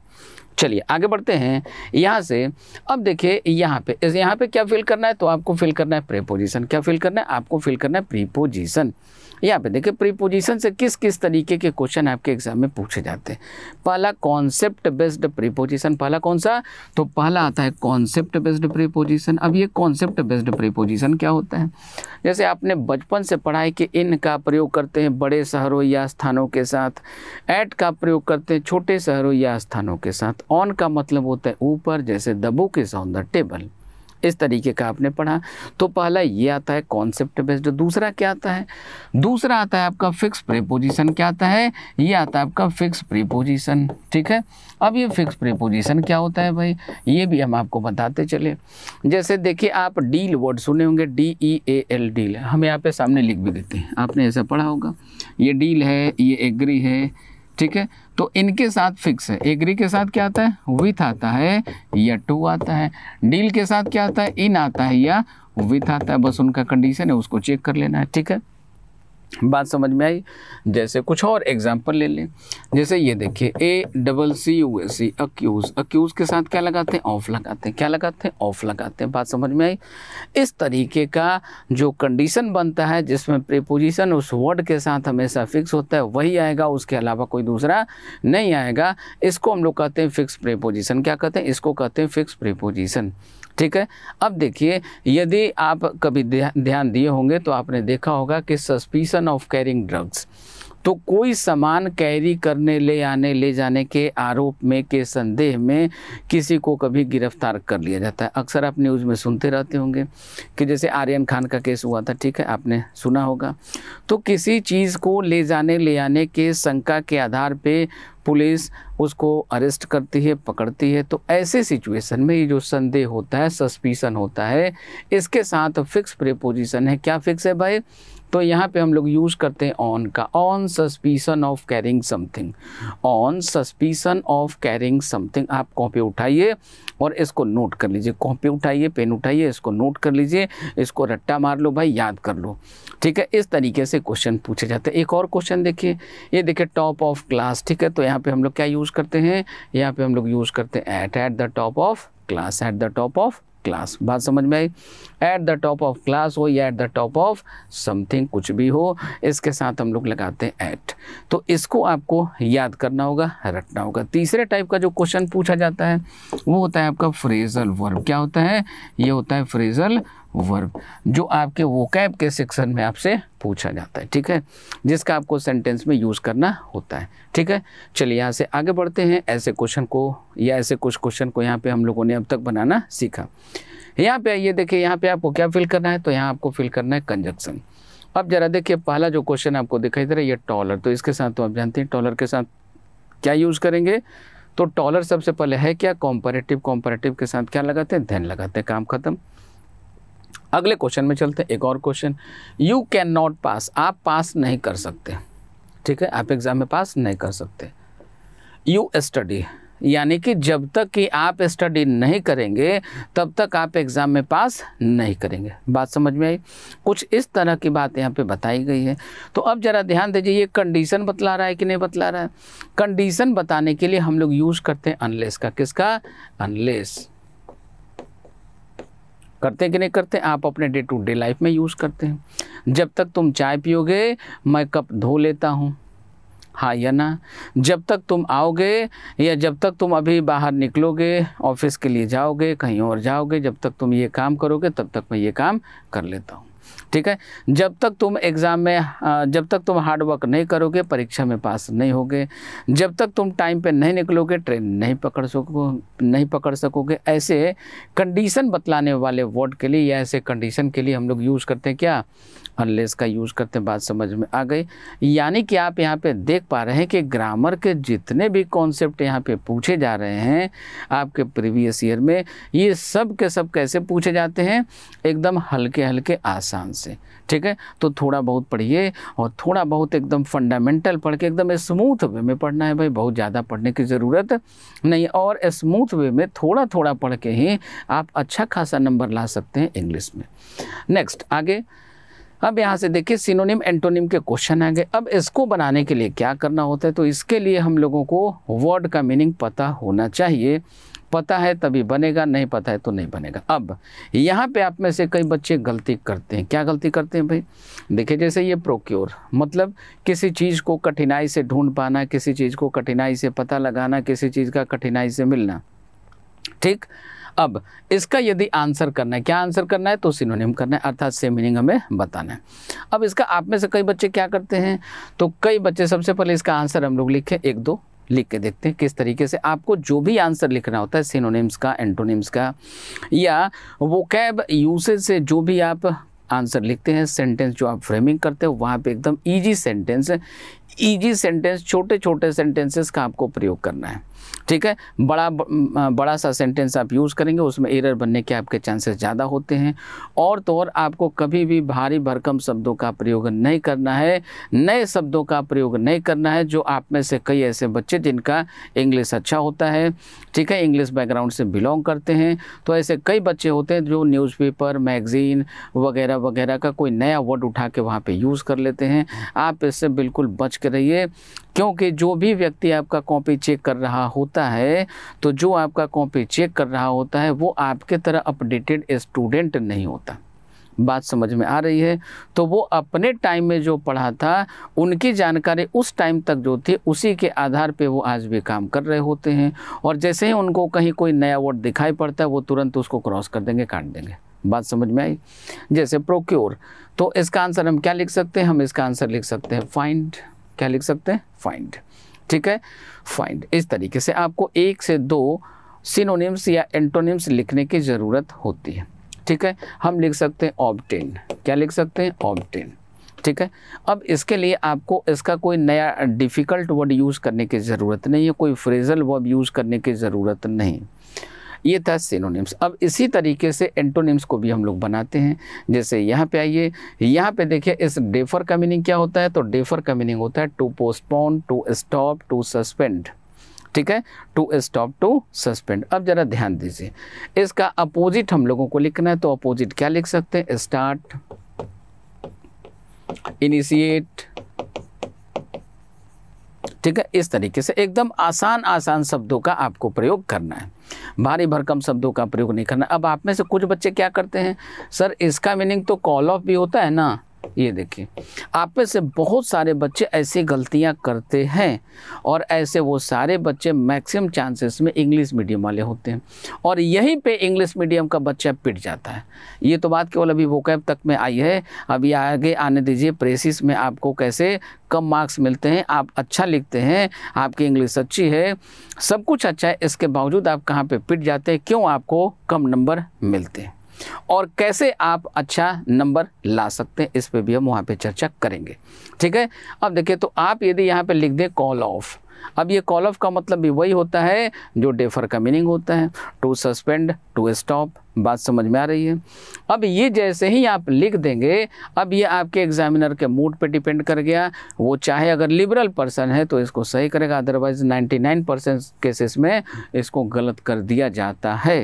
चलिए आगे बढ़ते हैं यहाँ से अब देखिए यहाँ पे यहाँ पे क्या फिल करना है तो आपको फिल करना है प्रीपोजिशन क्या फिल करना है आपको फिल करना है प्रीपोजिशन यहाँ पे देखिए प्रीपोजिशन से किस किस तरीके के क्वेश्चन आपके एग्जाम में पूछे जाते हैं पहला कॉन्सेप्ट बेस्ड प्रीपोजिशन पहला कौन सा तो पहला आता है कॉन्सेप्ट बेस्ड प्रीपोजिशन अब ये कॉन्सेप्ट बेस्ड प्रीपोजिशन क्या होता है जैसे आपने बचपन से पढ़ा है कि इन का प्रयोग करते हैं बड़े शहरों या स्थानों के साथ एट का प्रयोग करते हैं छोटे शहरों या स्थानों के साथ ऑन का मतलब होता है ऊपर जैसे the book is on the table इस तरीके का आपने पढ़ा तो पहला ये आता है कॉन्सेप्ट बेस्ड दूसरा क्या आता है दूसरा आता है आपका फिक्स प्रीपोजिशन क्या आता है ये आता है आपका फिक्स प्रीपोजिशन ठीक है अब ये फिक्स प्रीपोजिशन क्या होता है भाई ये भी हम आपको बताते चले जैसे देखिए आप डील वर्ड सुने होंगे D E A L deal हम यहाँ पे सामने लिख भी देते हैं आपने ऐसा पढ़ा होगा ये डील है ये एग्री है ठीक है तो इनके साथ फिक्स है एग्री के साथ क्या आता है विथ आता है या टू आता है डील के साथ क्या आता है इन आता है या विथ आता है बस उनका कंडीशन है उसको चेक कर लेना है ठीक है बात समझ में आई जैसे कुछ और एग्जाम्पल ले लें जैसे ये देखिए A double C U S C accuse accuse के साथ क्या लगाते हैं ऑफ लगाते हैं क्या लगाते हैं ऑफ लगाते हैं बात समझ में आई इस तरीके का जो कंडीशन बनता है जिसमें प्रीपोजिशन उस वर्ड के साथ हमेशा फिक्स होता है वही आएगा उसके अलावा कोई दूसरा नहीं आएगा इसको हम लोग कहते हैं फिक्स प्रीपोजिशन क्या कहते हैं इसको कहते हैं फिक्स प्रीपोजिशन ठीक है अब देखिए यदि आप कभी ध्यान दिए होंगे तो आपने देखा होगा कि सस्पिशन ऑफ कैरिंग ड्रग्स तो कोई सामान कैरी करने ले आने ले जाने के आरोप में के संदेह में किसी को कभी गिरफ्तार कर लिया जाता है अक्सर आप न्यूज़ में सुनते रहते होंगे कि जैसे आर्यन खान का केस हुआ था ठीक है आपने सुना होगा तो किसी चीज़ को ले जाने ले आने के शंका के आधार पे पुलिस उसको अरेस्ट करती है पकड़ती है तो ऐसे सिचुएशन में ये जो संदेह होता है सस्पिशन होता है इसके साथ फिक्स प्रेपोजिशन है क्या फिक्स है भाई तो यहाँ पे हम लोग यूज़ करते हैं ऑन का on suspicion of carrying something on suspicion of carrying something आप कॉपी उठाइए और इसको नोट कर लीजिए कॉपी उठाइए पेन उठाइए इसको नोट कर लीजिए इसको रट्टा मार लो भाई याद कर लो ठीक है इस तरीके से क्वेश्चन पूछे जाते हैं एक और क्वेश्चन देखिए ये देखिए टॉप ऑफ क्लास ठीक है तो यहाँ पे हम लोग क्या यूज़ करते हैं यहाँ पे हम लोग यूज़ करते हैं at at the top of class at the top of class बात समझ में आई at the top of class हो या at the top of something कुछ भी हो इसके साथ हम लोग लगाते हैं एट तो इसको आपको याद करना होगा रटना होगा तीसरे टाइप का जो क्वेश्चन पूछा जाता है वो होता है आपका फ्रेजल वर्ब क्या होता है ये होता है फ्रेजल वर्ब जो आपके वो कैब के सेक्शन में आपसे पूछा जाता है ठीक है जिसका आपको सेंटेंस में यूज़ करना होता है ठीक है चलिए यहाँ से आगे बढ़ते हैं ऐसे क्वेश्चन को या ऐसे कुछ क्वेश्चन को यहाँ पे हम लोगों ने अब तक बनाना सीखा यहाँ पे ये देखिए यहाँ पे आपको क्या फिल करना है तो यहाँ आपको फिल करना है कंजक्शन अब जरा देखिए पहला जो क्वेश्चन आपको दिखाई दे रहा है ये टॉलर तो इसके साथ तो आप जानते हैं टॉलर के साथ क्या यूज़ करेंगे तो टॉलर सबसे पहले है क्या कॉम्परेटिव कॉम्परेटिव के साथ क्या लगाते हैं धैन लगाते हैं काम खत्म अगले क्वेश्चन में चलते हैं एक और question you can not pass आप पास नहीं कर सकते ठीक है आप एग्ज़ाम में पास नहीं कर सकते यू स्टडी यानी कि जब तक कि आप स्टडी नहीं करेंगे तब तक आप एग्ज़ाम में पास नहीं करेंगे बात समझ में आई कुछ इस तरह की बात यहाँ पे बताई गई है तो अब ज़रा ध्यान दीजिए ये कंडीशन बतला रहा है कि नहीं बतला रहा है कंडीशन बताने के लिए हम लोग यूज़ करते हैं अनलेस का किसका अनलेस करते कि नहीं करते आप अपने डे टू डे लाइफ में यूज़ करते हैं जब तक तुम चाय पियोगे मैं कप धो लेता हूँ हाँ या ना जब तक तुम आओगे या जब तक तुम अभी बाहर निकलोगे ऑफिस के लिए जाओगे कहीं और जाओगे जब तक तुम ये काम करोगे तब तक मैं ये काम कर लेता हूँ ठीक है जब तक तुम एग्ज़ाम में जब तक तुम हार्ड वर्क नहीं करोगे परीक्षा में पास नहीं होगे जब तक तुम टाइम पे नहीं निकलोगे ट्रेन नहीं पकड़ सको नहीं पकड़ सकोगे ऐसे कंडीशन बतलाने वाले वर्ड के लिए या ऐसे कंडीशन के लिए हम लोग यूज़ करते हैं क्या अनलेस का यूज़ करते हैं बात समझ में आ गई यानी कि आप यहाँ पर देख पा रहे हैं कि ग्रामर के जितने भी कॉन्सेप्ट यहाँ पर पूछे जा रहे हैं आपके प्रीवियस ईयर में ये सब के सब कैसे पूछे जाते हैं एकदम हल्के हल्के आसान से ठीक है तो थोड़ा बहुत पढ़िए और थोड़ा बहुत एकदम फंडामेंटल पढ़ के एकदम स्मूथ वे में पढ़ना है भाई बहुत ज़्यादा पढ़ने की ज़रूरत नहीं और स्मूथ वे में थोड़ा थोड़ा पढ़ के ही आप अच्छा खासा नंबर ला सकते हैं इंग्लिश में नेक्स्ट आगे अब यहाँ से देखिए सिनोनिम एंटोनिम के क्वेश्चन आ गए अब इसको बनाने के लिए क्या करना होता है तो इसके लिए हम लोगों को वर्ड का मीनिंग पता होना चाहिए पता है तभी बनेगा नहीं पता है तो नहीं बनेगा अब यहाँ पे आप में से कई बच्चे गलती करते हैं क्या गलती करते हैं भाई देखिए जैसे ये प्रोक्योर मतलब किसी चीज़ को कठिनाई से ढूंढ पाना किसी चीज़ को कठिनाई से पता लगाना किसी चीज़ का कठिनाई से मिलना ठीक अब इसका यदि आंसर करना है क्या आंसर करना है तो सिनोनिम करना है अर्थात सेम मीनिंग हमें बताना है अब इसका आप में से कई बच्चे क्या करते हैं तो कई बच्चे सबसे पहले इसका आंसर हम लोग लिखे एक दो लिख के देखते हैं किस तरीके से आपको जो भी आंसर लिखना होता है सिनोनिम्स का एंटोनिम्स का या वो कैब यूसेज से जो भी आप आंसर लिखते हैं सेंटेंस जो आप फ्रेमिंग करते हो वहाँ पे एकदम इजी सेंटेंस इजी सेंटेंस छोटे छोटे सेंटेंसेस का आपको प्रयोग करना है ठीक है बड़ा बड़ा सा सेंटेंस आप यूज़ करेंगे उसमें एरर बनने के आपके चांसेस ज़्यादा होते हैं और तो और आपको कभी भी भारी भरकम शब्दों का प्रयोग नहीं करना है नए शब्दों का प्रयोग नहीं करना है जो आप में से कई ऐसे बच्चे जिनका इंग्लिश अच्छा होता है ठीक है इंग्लिश बैकग्राउंड से बिलोंग करते हैं तो ऐसे कई बच्चे होते हैं जो न्यूज़पेपर मैगज़ीन वगैरह वगैरह का कोई नया वर्ड उठा के वहाँ पर यूज़ कर लेते हैं आप इससे बिल्कुल बच के रहिए क्योंकि जो भी व्यक्ति आपका कॉपी चेक कर रहा होता है तो जो आपका कॉपी चेक कर रहा होता है वो आपके तरह अपडेटेड स्टूडेंट नहीं होता बात समझ में आ रही है तो वो अपने टाइम में जो पढ़ा था उनकी जानकारी उस टाइम तक जो थी उसी के आधार पे वो आज भी काम कर रहे होते हैं और जैसे ही उनको कहीं कोई नया वर्ड दिखाई पड़ता है वो तुरंत उसको क्रॉस कर देंगे काट देंगे बात समझ में आई जैसे प्रोक्योर तो इसका आंसर हम क्या लिख सकते हैं हम इसका आंसर लिख सकते हैं फाइंड क्या लिख सकते हैं फाइंड ठीक है फाइंड इस तरीके से आपको एक से दो सिनोनिम्स या एंटोनिम्स लिखने की ज़रूरत होती है ठीक है हम लिख सकते हैं ऑबटेन क्या लिख सकते हैं ऑबटेन ठीक है अब इसके लिए आपको इसका कोई नया डिफ़िकल्ट वर्ड यूज़ करने की ज़रूरत नहीं है कोई फ्रेजल वर्ब यूज़ करने की ज़रूरत नहीं ये था सिनोनिम्स अब इसी तरीके से एंटोनिम्स को भी हम लोग बनाते हैं जैसे यहाँ पे आइए यहाँ पे देखिए इस डेफर का मीनिंग क्या होता है तो डेफर का मीनिंग होता है to postpone to stop to suspend ठीक है टू स्टॉप टू सस्पेंड अब ज़रा ध्यान दीजिए इसका अपोजिट हम लोगों को लिखना है तो अपोजिट क्या लिख सकते हैं स्टार्ट इनिशिएट ठीक है इस तरीके से एकदम आसान आसान शब्दों का आपको प्रयोग करना है भारी भरकम शब्दों का प्रयोग नहीं करना अब आप में से कुछ बच्चे क्या करते हैं सर इसका मीनिंग तो कॉल ऑफ भी होता है ना ये देखिए आप में से बहुत सारे बच्चे ऐसी गलतियां करते हैं और ऐसे वो सारे बच्चे मैक्सिमम चांसेस में इंग्लिश मीडियम वाले होते हैं और यहीं पे इंग्लिश मीडियम का बच्चा पिट जाता है ये तो बात केवल अभी वो कैब तक में आई है अभी आगे आने दीजिए प्रेसिस में आपको कैसे कम मार्क्स मिलते हैं आप अच्छा लिखते हैं आपकी इंग्लिश अच्छी है सब कुछ अच्छा है इसके बावजूद आप कहाँ पर पिट जाते हैं क्यों आपको कम नंबर मिलते हैं और कैसे आप अच्छा नंबर ला सकते हैं इस पर भी हम वहाँ पर चर्चा करेंगे ठीक है अब देखिए तो आप यदि यहाँ पर लिख दें कॉल ऑफ अब ये कॉल ऑफ का मतलब भी वही होता है जो डेफर का मीनिंग होता है टू सस्पेंड टू स्टॉप बात समझ में आ रही है अब ये जैसे ही आप लिख देंगे अब ये आपके एग्जामिनर के मूड पे डिपेंड कर गया वो चाहे अगर लिबरल पर्सन है तो इसको सही करेगा अदरवाइज 99 परसेंट केसेस में इसको गलत कर दिया जाता है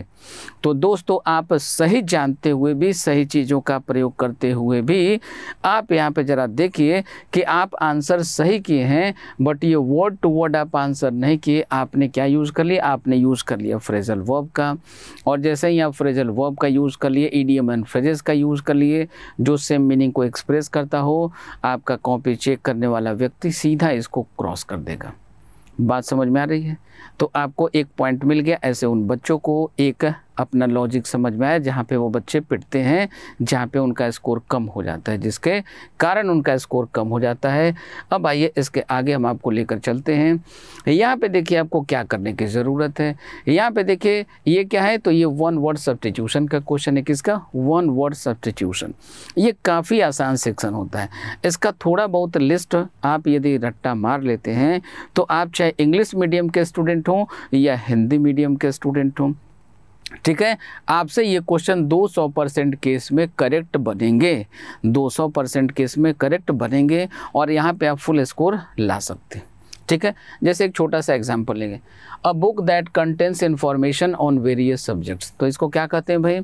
तो दोस्तों आप सही जानते हुए भी सही चीज़ों का प्रयोग करते हुए भी आप यहाँ पे ज़रा देखिए कि आप आंसर सही किए हैं बट ये वर्ड टू वर्ड आप आंसर नहीं किए आपने क्या यूज़ कर लिया आपने यूज़ कर लिया फ्रेजल वर्ब का और जैसे ही आप फ्रेजल वर्ब का यूज़ कर लिए ईडीएम एंड फ्रेजेस का यूज़ कर लिए जो सेम मीनिंग को एक्सप्रेस करता हो आपका कॉपी चेक करने वाला व्यक्ति सीधा इसको क्रॉस कर देगा बात समझ में आ रही है तो आपको एक पॉइंट मिल गया ऐसे उन बच्चों को एक अपना लॉजिक समझ में आया जहाँ पे वो बच्चे पिटते हैं जहाँ पे उनका स्कोर कम हो जाता है जिसके कारण उनका स्कोर कम हो जाता है अब आइए इसके आगे हम आपको लेकर चलते हैं यहाँ पे देखिए आपको क्या करने की ज़रूरत है यहाँ पे देखिए ये क्या है तो ये वन वर्ड सब्सटीट्यूशन का क्वेश्चन है किसका वन वर्ड सब्सटीट्यूशन ये काफ़ी आसान सेक्शन होता है इसका थोड़ा बहुत लिस्ट आप यदि रट्टा मार लेते हैं तो आप चाहे इंग्लिश मीडियम के स्टूडेंट हों या हिंदी मीडियम के स्टूडेंट हों ठीक है आपसे ये क्वेश्चन 200 परसेंट केस में करेक्ट बनेंगे 200 परसेंट केस में करेक्ट बनेंगे और यहाँ पे आप फुल स्कोर ला सकते हैं ठीक है जैसे एक छोटा सा एग्जाम्पल लेंगे a book that contains information on various subjects तो इसको क्या कहते हैं भाई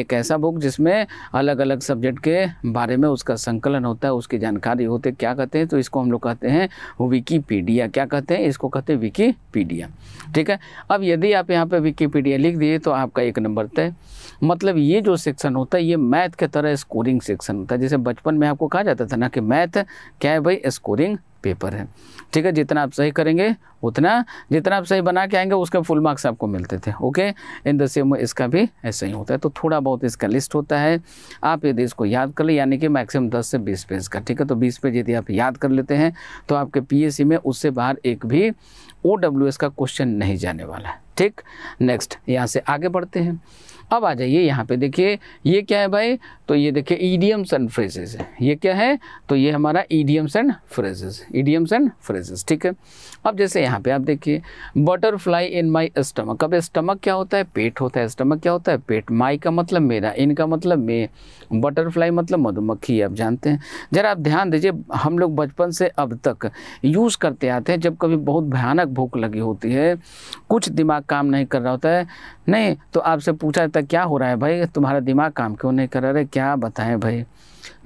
एक ऐसा बुक जिसमें अलग अलग सब्जेक्ट के बारे में उसका संकलन होता है उसकी जानकारी होती है क्या कहते हैं तो इसको हम लोग कहते हैं विकीपीडिया क्या कहते हैं इसको कहते हैं विकीपीडिया ठीक है अब यदि आप यहाँ पर विकीपीडिया लिख दिए तो आपका एक नंबर तय मतलब ये जो सेक्शन होता है ये मैथ के तरह स्कोरिंग सेक्शन होता है जैसे बचपन में आपको कहा जाता था ना कि मैथ क्या है भाई स्कोरिंग पेपर है ठीक है जितना आप सही करेंगे उतना जितना आप सही बना के आएंगे उसके फुल मार्क्स आपको मिलते थे ओके इन द सेम इसका भी ऐसा ही होता है तो थोड़ा बहुत इसका लिस्ट होता है आप यदि इसको याद कर ले यानी कि मैक्सिमम दस से बीस पेज का ठीक है तो बीस पेज यदि आप याद कर लेते हैं तो आपके पी में उससे बाहर एक भी ओ का क्वेश्चन नहीं जाने वाला है ठीक नेक्स्ट यहाँ से आगे बढ़ते हैं अब आ जाइए यहाँ पे देखिए ये क्या है भाई तो ये देखिए ईडियम्स एंड फ्रेजेस है ये क्या है तो ये हमारा idioms and phrases idioms and phrases ठीक है अब जैसे यहाँ पे आप देखिए बटरफ्लाई इन माई स्टमक अब स्टमक क्या होता है पेट होता है स्टमक क्या होता है पेट माई का मतलब मेरा इनका मतलब मैं बटरफ्लाई मतलब मधुमक्खी आप जानते हैं ज़रा आप ध्यान दीजिए हम लोग बचपन से अब तक यूज़ करते आते हैं जब कभी बहुत भयानक भूख लगी होती है कुछ दिमाग काम नहीं कर रहा होता है नहीं तो आपसे पूछा लगता क्या हो रहा है भाई तुम्हारा दिमाग काम क्यों नहीं कर रहा है क्या बताएं भाई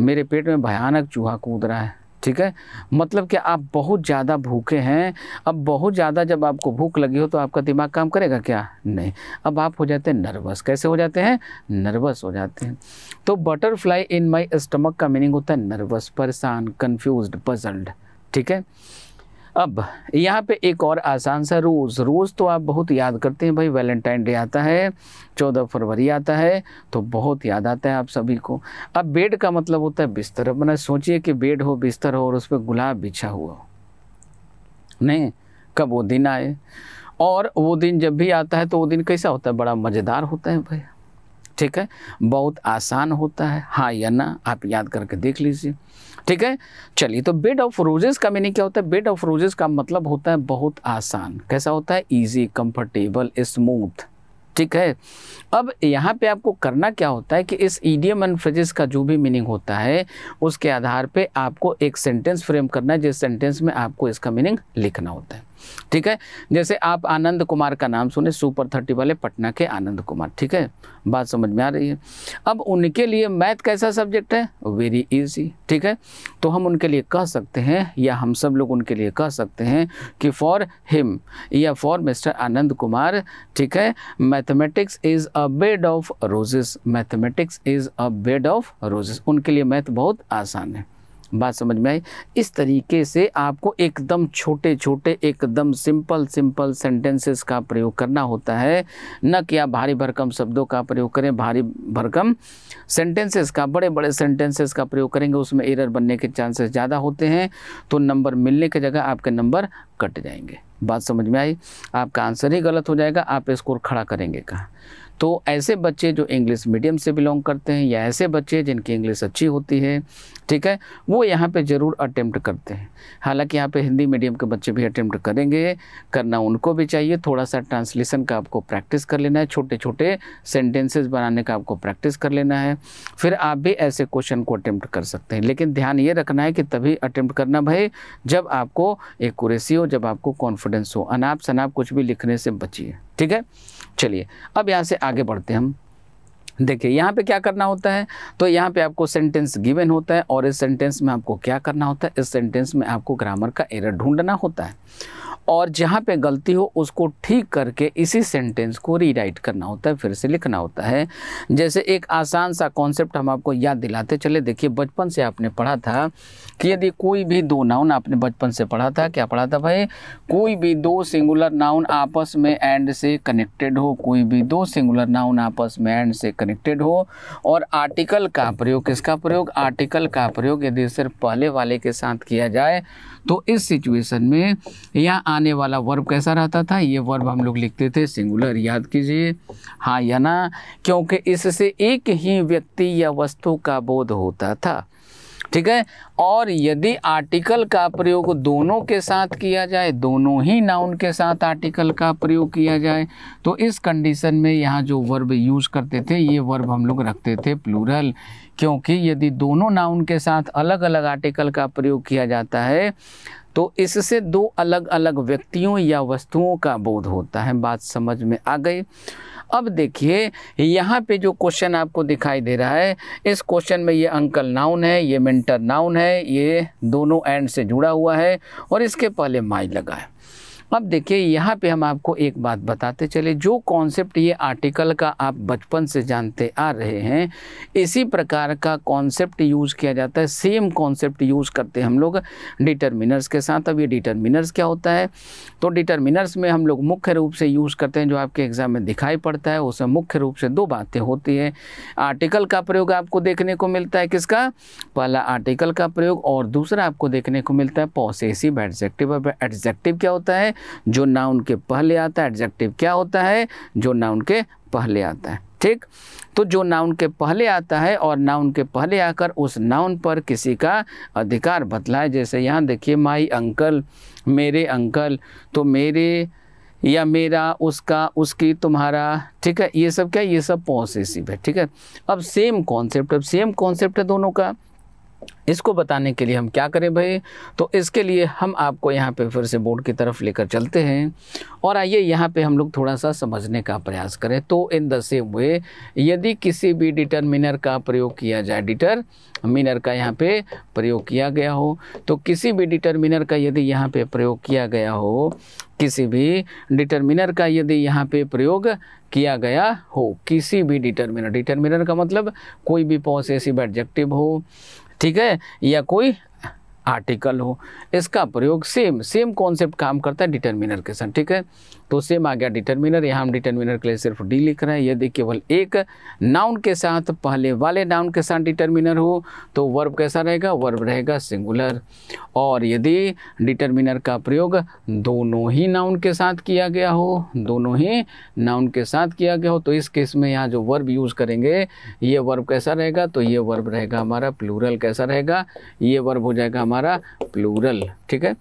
मेरे पेट में भयानक चूहा कूद रहा है ठीक है मतलब कि आप बहुत ज़्यादा भूखे हैं अब बहुत ज़्यादा जब आपको भूख लगी हो तो आपका दिमाग काम करेगा क्या नहीं अब आप हो जाते हैं नर्वस कैसे हो जाते हैं नर्वस हो जाते हैं तो बटरफ्लाई इन माई स्टमक का मीनिंग होता है नर्वस परेशान कन्फ्यूज पजल्ड ठीक है अब यहाँ पे एक और आसान सा रोज़ रोज़ तो आप बहुत याद करते हैं भाई वैलेंटाइन डे आता है चौदह फरवरी आता है तो बहुत याद आता है आप सभी को अब बेड का मतलब होता है बिस्तर अब मैंने सोचिए कि बेड हो बिस्तर हो और उस पर गुलाब बिछा हुआ हो नहीं कब वो दिन आए और वो दिन जब भी आता है तो वो दिन कैसा होता है बड़ा मज़ेदार होता है भाई ठीक है बहुत आसान होता है हाँ या ना आप याद करके देख लीजिए ठीक है चलिए तो बेड ऑफ रोजेस का मीनिंग क्या होता है बेड ऑफ रोजेस का मतलब होता है बहुत आसान कैसा होता है ईजी कंफर्टेबल स्मूथ ठीक है अब यहाँ पे आपको करना क्या होता है कि इस ईडियम एंड फ्रेजेस का जो भी मीनिंग होता है उसके आधार पे आपको एक सेंटेंस फ्रेम करना है जिस सेंटेंस में आपको इसका मीनिंग लिखना होता है ठीक है जैसे आप आनंद कुमार का नाम सुने सुपर थर्टी वाले पटना के आनंद कुमार ठीक है बात समझ में आ रही है अब उनके लिए मैथ कैसा सब्जेक्ट है वेरी इजी ठीक है तो हम उनके लिए कह सकते हैं या हम सब लोग उनके लिए कह सकते हैं कि फॉर हिम या फॉर मिस्टर आनंद कुमार ठीक है mathematics is a bed of roses mathematics is a bed of roses उनके लिए मैथ बहुत आसान है बात समझ में आई इस तरीके से आपको एकदम छोटे छोटे एकदम सिंपल सिंपल सेंटेंसेस का प्रयोग करना होता है न कि आप भारी भरकम शब्दों का प्रयोग करें भारी भरकम सेंटेंसेस का बड़े बड़े सेंटेंसेस का प्रयोग करेंगे उसमें एरर बनने के चांसेस ज़्यादा होते हैं तो नंबर मिलने की जगह आपके नंबर कट जाएंगे बात समझ में आई आपका आंसर ही गलत हो जाएगा आप स्कोर खड़ा करेंगे कहाँ तो ऐसे बच्चे जो इंग्लिश मीडियम से बिलोंग करते हैं या ऐसे बच्चे जिनकी इंग्लिश अच्छी होती है ठीक है वो यहाँ पे ज़रूर अटैम्प्ट करते हैं हालांकि यहाँ पे हिंदी मीडियम के बच्चे भी अटैम्प्ट करेंगे करना उनको भी चाहिए थोड़ा सा ट्रांसलेशन का आपको प्रैक्टिस कर लेना है छोटे छोटे सेंटेंसेस बनाने का आपको प्रैक्टिस कर लेना है फिर आप भी ऐसे क्वेश्चन को अटैम्प्ट कर सकते हैं लेकिन ध्यान ये रखना है कि तभी अटैम्प्ट करना भाई जब आपको एक हो जब आपको कॉन्फिडेंस हो अनाप शनाप कुछ भी लिखने से बचिए ठीक है चलिए अब यहाँ से आगे बढ़ते हैं हम देखिए यहाँ पे क्या करना होता है तो यहाँ पे आपको सेंटेंस गिवन होता है और इस सेंटेंस में आपको क्या करना होता है इस सेंटेंस में आपको ग्रामर का एरर ढूंढना होता है और जहाँ पे गलती हो उसको ठीक करके इसी सेंटेंस को रीराइट करना होता है फिर से लिखना होता है जैसे एक आसान सा कॉन्सेप्ट हम आपको याद दिलाते चले देखिए बचपन से आपने पढ़ा था कि यदि कोई भी दो नाउन आपने बचपन से पढ़ा था क्या पढ़ा था भाई कोई भी दो सिंगुलर नाउन आपस में एंड से कनेक्टेड हो कोई भी दो सिंगुलर नाउन आपस में एंड से कनेक्ट कनेक्टेड हो और आर्टिकल का प्रयोग किसका प्रयोग आर्टिकल का प्रयोग यदि सिर्फ पहले वाले के साथ किया जाए तो इस सिचुएशन में यह आने वाला वर्ब कैसा रहता था ये वर्ब हम लोग लिखते थे सिंगुलर याद कीजिए हाँ या ना क्योंकि इससे एक ही व्यक्ति या वस्तु का बोध होता था ठीक है और यदि आर्टिकल का प्रयोग दोनों के साथ किया जाए दोनों ही नाउन के साथ आर्टिकल का प्रयोग किया जाए तो इस कंडीशन में यहाँ जो वर्ब यूज़ करते थे ये वर्ब हम लोग रखते थे प्लूरल क्योंकि यदि दोनों नाउन के साथ अलग अलग आर्टिकल का प्रयोग किया जाता है तो इससे दो अलग अलग व्यक्तियों या वस्तुओं का बोध होता है बात समझ में आ गई अब देखिए यहाँ पे जो क्वेश्चन आपको दिखाई दे रहा है इस क्वेश्चन में ये अंकल नाउन है ये मिंटर नाउन है ये दोनों एंड से जुड़ा हुआ है और इसके पहले माई लगा है अब देखिए यहाँ पे हम आपको एक बात बताते चले जो कॉन्सेप्ट ये आर्टिकल का आप बचपन से जानते आ रहे हैं इसी प्रकार का कॉन्सेप्ट यूज़ किया जाता है सेम कॉन्सेप्ट यूज़ करते हैं हम लोग डिटर्मिनर्स के साथ अब ये डिटर्मिनर्स क्या होता है तो डिटर्मिनर्स में हम लोग मुख्य रूप से यूज़ करते हैं जो आपके एग्ज़ाम में दिखाई पड़ता है उसमें मुख्य रूप से दो बातें होती हैं आर्टिकल का प्रयोग आपको देखने को मिलता है किसका पहला आर्टिकल का प्रयोग और दूसरा आपको देखने को मिलता है पॉसेसिव एडजेक्टिव एडजेक्टिव क्या होता है जो नाउन के पहले आता है एडजेक्टिव क्या होता है जो नाउन के पहले आता है ठीक तो जो नाउन के पहले आता है और नाउन के पहले आकर उस नाउन पर किसी का अधिकार बतलाए जैसे यहाँ देखिए माई अंकल मेरे अंकल तो मेरे या मेरा उसका उसकी तुम्हारा ठीक है ये सब क्या ये सब पॉसेसिव है ठीक है अब सेम कॉन्सेप्ट अब सेम कॉन्सेप्ट है दोनों का इसको बताने के लिए हम क्या करें भाई तो इसके लिए हम आपको यहाँ पे फिर से बोर्ड की तरफ लेकर चलते हैं और आइए यहाँ पे हम लोग थोड़ा सा समझने का प्रयास करें तो इन द सेम वे यदि किसी भी डिटरमिनर का प्रयोग किया जाए डिटरमिनर का यहाँ पे प्रयोग किया गया हो तो किसी भी डिटरमिनर का यदि यहाँ पे प्रयोग किया गया हो किसी भी डिटर्मिनर का यदि यहाँ पे प्रयोग किया गया हो किसी भी डिटर्मिनर डिटर्मिनर का मतलब कोई भी पॉसेसिव एडजेक्टिव हो ठीक है या कोई आर्टिकल हो इसका प्रयोग सेम सेम कॉन्सेप्ट काम करता है डिटर्मिनर के साथ ठीक है तो सेम आ गया डिटर्मिनर यहाँ हम डिटर्मिनर के लिए सिर्फ डी लिख रहे हैं यदि केवल एक नाउन के साथ पहले वाले नाउन के साथ डिटर्मिनर हो तो वर्ब कैसा रहेगा वर्ब रहेगा सिंगुलर और यदि डिटर्मिनर का प्रयोग दोनों ही नाउन के साथ किया गया हो दोनों ही नाउन के साथ किया गया हो तो इस केस में यहाँ जो वर्ब यूज़ करेंगे ये वर्ब कैसा रहेगा तो ये वर्ब रहेगा हमारा प्लूरल कैसा रहेगा ये वर्ब हो जाएगा हमारा प्लूरल ठीक है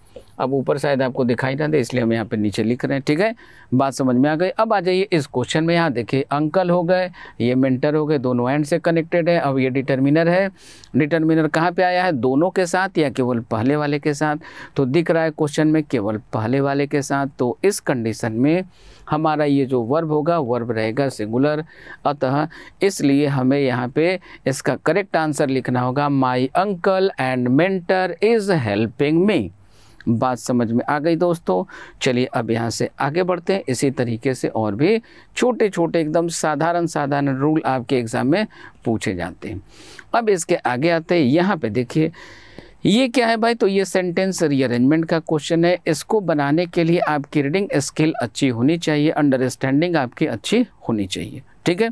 अब ऊपर शायद आपको दिखाई ना दे इसलिए हम यहाँ पे नीचे लिख रहे हैं ठीक है बात समझ में आ गई अब आ जाइए इस क्वेश्चन में यहाँ देखिए अंकल हो गए ये मेंटर हो गए दोनों एंड से कनेक्टेड है अब ये डिटर्मिनर है डिटर्मिनर कहाँ पे आया है दोनों के साथ या केवल पहले वाले के साथ तो दिख रहा है क्वेश्चन में केवल पहले वाले के साथ तो इस कंडीशन में हमारा ये जो वर्ब होगा वर्ब रहेगा सिंगुलर अतः इसलिए हमें यहाँ पे इसका करेक्ट आंसर लिखना होगा my uncle and mentor is helping me बात समझ में आ गई दोस्तों चलिए अब यहाँ से आगे बढ़ते हैं इसी तरीके से और भी छोटे छोटे एकदम साधारण साधारण रूल आपके एग्ज़ाम में पूछे जाते हैं अब इसके आगे आते हैं यहाँ पे देखिए ये क्या है भाई तो ये सेंटेंस रीअरेंजमेंट का क्वेश्चन है इसको बनाने के लिए आपकी रीडिंग स्किल अच्छी होनी चाहिए अंडरस्टैंडिंग आपकी अच्छी होनी चाहिए ठीक है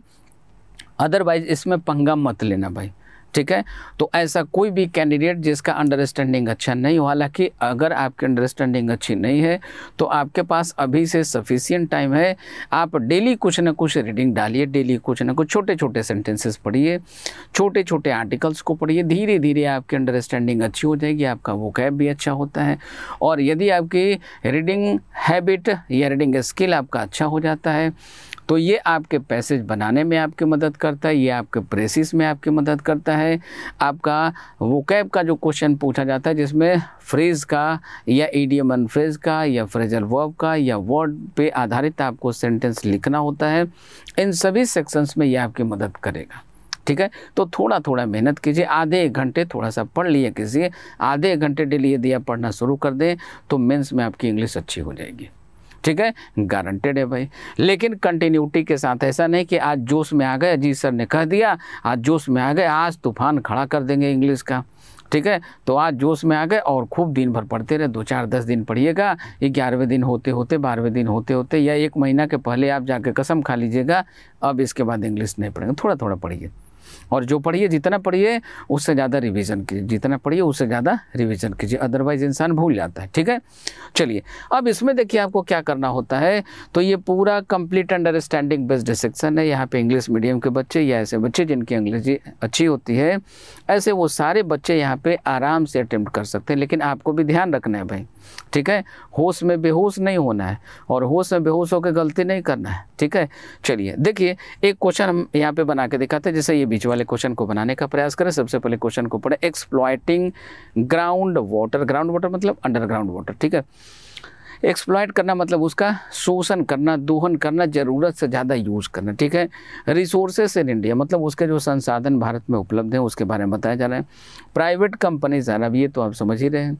अदरवाइज इसमें पंगा मत लेना भाई ठीक है तो ऐसा कोई भी कैंडिडेट जिसका अंडरस्टैंडिंग अच्छा नहीं हो हालांकि अगर आपकी अंडरस्टैंडिंग अच्छी नहीं है तो आपके पास अभी से सफिशियंट टाइम है आप डेली कुछ ना कुछ रीडिंग डालिए डेली कुछ ना कुछ छोटे छोटे सेंटेंसेस पढ़िए छोटे छोटे आर्टिकल्स को पढ़िए धीरे धीरे आपकी अंडरस्टैंडिंग अच्छी हो जाएगी आपका वो भी अच्छा होता है और यदि आपकी रीडिंग हैबिट या रीडिंग स्किल आपका अच्छा हो जाता है तो ये आपके पैसेज बनाने में आपकी मदद करता है ये आपके प्रेसिस में आपकी मदद करता है आपका कैब का जो क्वेश्चन पूछा जाता है जिसमें फ्रेज का या एडियम एंड फ्रेज का या फ्रेजल वर्ब का या वर्ड पे आधारित आपको सेंटेंस लिखना होता है इन सभी सेक्शंस में ये आपकी मदद करेगा ठीक है तो थोड़ा थोड़ा मेहनत कीजिए आधे एक घंटे थोड़ा सा पढ़ लिए कीजिए आधे एक घंटे डेली यदि आप पढ़ना शुरू कर दें तो मेंस में आपकी इंग्लिश अच्छी हो जाएगी ठीक है गारंटेड है भाई लेकिन कंटिन्यूटी के साथ ऐसा नहीं कि आज जोश में आ गए जी सर ने कह दिया आज जोश में आ गए आज तूफान खड़ा कर देंगे इंग्लिश का ठीक है तो आज जोश में आ गए और खूब दिन भर पढ़ते रहे दो चार दस दिन पढ़िएगा ग्यारहवें दिन होते होते बारहवें दिन होते होते या एक महीना के पहले आप जाके कसम खा लीजिएगा अब इसके बाद इंग्लिश नहीं पढ़ेंगे थोड़ा थोड़ा पढ़िए और जो पढ़िए जितना पढ़िए उससे ज़्यादा रिवीजन कीजिए जितना पढ़िए उससे ज़्यादा रिवीजन कीजिए अदरवाइज़ इंसान भूल जाता है ठीक है चलिए अब इसमें देखिए आपको क्या करना होता है तो ये पूरा कंप्लीट अंडरस्टैंडिंग बेस्ड सेक्शन है यहाँ पे इंग्लिश मीडियम के बच्चे या ऐसे बच्चे जिनकी अंग्रेजी अच्छी होती है ऐसे वो सारे बच्चे यहाँ पर आराम से अटैम्प्ट कर सकते हैं लेकिन आपको भी ध्यान रखना है भाई ठीक है होश में बेहोश नहीं होना है और होश में बेहोश होकर गलती नहीं करना है ठीक है चलिए देखिए एक क्वेश्चन हम यहाँ पर बना के दिखाते हैं जैसे ये बीच वाले क्वेश्चन को बनाने का प्रयास करें सबसे पहले क्वेश्चन को पढ़ें exploiting ground water ground water मतलब अंडरग्राउंड वाटर ठीक है एक्सप्लॉयट करना मतलब उसका शोषण करना दोहन करना ज़रूरत से ज़्यादा यूज़ करना ठीक है रिसोर्सेस इन इंडिया मतलब उसके जो संसाधन भारत में उपलब्ध हैं उसके बारे में बताया जा रहा है प्राइवेट कंपनीज आ रहा अब ये तो आप समझ ही रहे हैं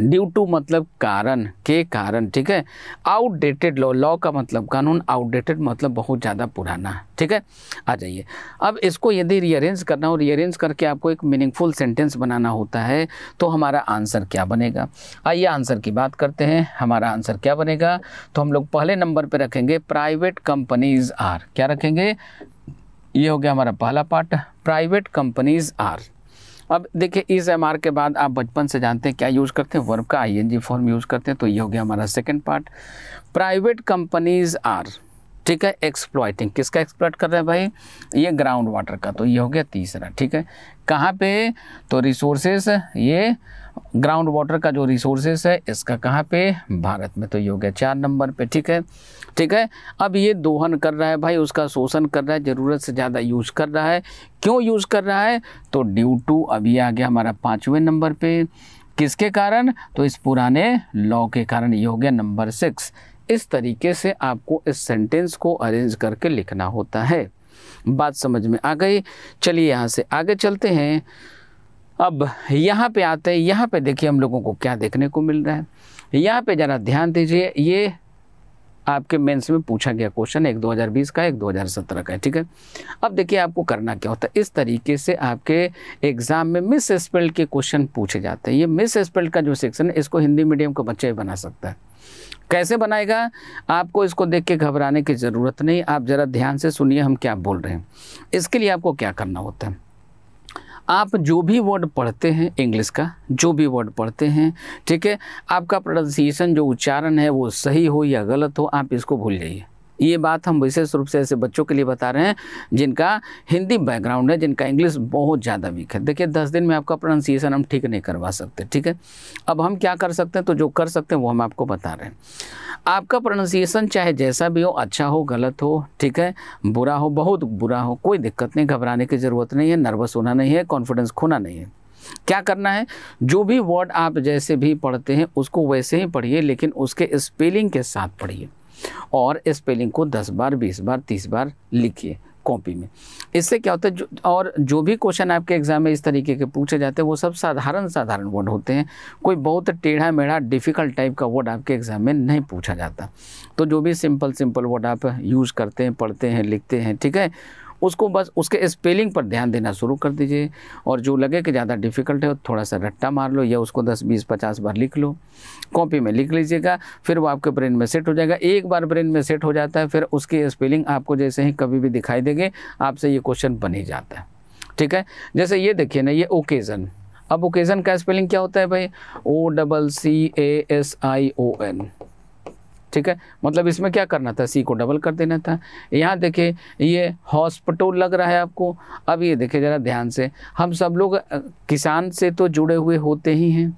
ड्यू टू मतलब कारण के कारण ठीक है आउटडेटेड लॉ लॉ का मतलब कानून आउटडेटेड मतलब बहुत ज़्यादा पुराना है ठीक है आ जाइए अब इसको यदि रीअरेंज करना हो रीअरेंज करके आपको एक मीनिंगफुल सेंटेंस बनाना होता है तो हमारा आंसर क्या बनेगा आइए आंसर की बात करते हैं हमारा आंसर क्या बनेगा तो हम लोग पहले नंबर पर रखेंगे प्राइवेट कंपनीज़ आर क्या रखेंगे ये हो गया हमारा पहला पार्ट प्राइवेट कंपनीज़ आर अब देखिए इस एम के बाद आप बचपन से जानते हैं क्या यूज़ करते हैं वर्ब का आई फॉर्म यूज़ करते हैं तो ये हो गया हमारा second part private companies are ठीक है एक्सप्लॉयटिंग किसका एक्सप्लॉयट कर रहे हैं भाई ये ग्राउंड वाटर का तो ये हो गया तीसरा ठीक है कहाँ पे तो रिसोर्सेस ये ग्राउंड वाटर का जो रिसोर्सेस है इसका कहाँ पे भारत में तो ये हो गया चार नंबर पे ठीक है ठीक है अब ये दोहन कर रहा है भाई उसका शोषण कर रहा है ज़रूरत से ज़्यादा यूज़ कर रहा है क्यों यूज़ कर रहा है तो ड्यू टू अभी आ गया हमारा पाँचवें नंबर पे किसके कारण तो इस पुराने लॉ के कारण ये हो गया नंबर सिक्स इस तरीके से आपको इस सेंटेंस को अरेंज करके लिखना होता है बात समझ में आ गई चलिए यहाँ से आगे चलते हैं अब यहाँ पे आते हैं यहाँ पे देखिए हम लोगों को क्या देखने को मिल रहा है यहाँ पे ज़रा ध्यान दीजिए ये आपके मेंस में पूछा गया क्वेश्चन एक 2020 का एक 2017 का है ठीक है अब देखिए आपको करना क्या होता है इस तरीके से आपके एग्ज़ाम में मिस स्पेल्ड के क्वेश्चन पूछे जाते हैं ये मिस स्पेल्ड का जो सेक्शन है इसको हिंदी मीडियम का बच्चा ही बना सकता है कैसे बनाएगा आपको इसको देख के घबराने की ज़रूरत नहीं आप ज़रा ध्यान से सुनिए हम क्या बोल रहे हैं इसके लिए आपको क्या करना होता है आप जो भी वर्ड पढ़ते हैं इंग्लिश का जो भी वर्ड पढ़ते हैं ठीक है आपका प्रोनाउंसिएशन जो उच्चारण है वो सही हो या गलत हो आप इसको भूल जाइए ये बात हम विशेष रूप से ऐसे बच्चों के लिए बता रहे हैं जिनका हिंदी बैकग्राउंड है जिनका इंग्लिश बहुत ज़्यादा वीक है देखिए दस दिन में आपका प्रोनाउंसिएशन हम ठीक नहीं करवा सकते ठीक है अब हम क्या कर सकते हैं तो जो कर सकते हैं वो हम आपको बता रहे हैं आपका प्रोनाउंसिएशन चाहे जैसा भी हो अच्छा हो गलत हो ठीक है बुरा हो बहुत बुरा हो कोई दिक्कत नहीं घबराने की ज़रूरत नहीं है नर्वस होना नहीं है कॉन्फिडेंस खोना नहीं है क्या करना है जो भी वर्ड आप जैसे भी पढ़ते हैं उसको वैसे ही पढ़िए लेकिन उसके स्पेलिंग के साथ पढ़िए और स्पेलिंग को दस बार बीस बार तीस बार लिखिए कॉपी में इससे क्या होता है जो और जो भी क्वेश्चन आपके एग्जाम में इस तरीके के पूछे जाते हैं वो सब साधारण साधारण वर्ड होते हैं कोई बहुत टेढ़ा मेढ़ा डिफ़िकल्ट टाइप का वर्ड आपके एग्जाम में नहीं पूछा जाता तो जो भी सिंपल सिंपल वर्ड आप यूज़ करते हैं पढ़ते हैं लिखते हैं ठीक है उसको बस उसके स्पेलिंग पर ध्यान देना शुरू कर दीजिए और जो लगे कि ज़्यादा डिफ़िकल्ट है थोड़ा सा रट्टा मार लो या उसको दस बीस पचास बार लिख लो कॉपी में लिख लीजिएगा फिर वो आपके ब्रेन में सेट हो जाएगा एक बार ब्रेन में सेट हो जाता है फिर उसकी स्पेलिंग आपको जैसे ही कभी भी दिखाई देगी आपसे ये क्वेश्चन बन ही जाता है ठीक है जैसे ये देखिए ना ये ओकेज़न अब ओकेज़न का स्पेलिंग क्या होता है भाई O double C A S I O N ठीक है मतलब इसमें क्या करना था सी को डबल कर देना था यहाँ देखिए ये हॉस्पिटल लग रहा है आपको अब ये देखिए ज़रा ध्यान से हम सब लोग किसान से तो जुड़े हुए होते ही हैं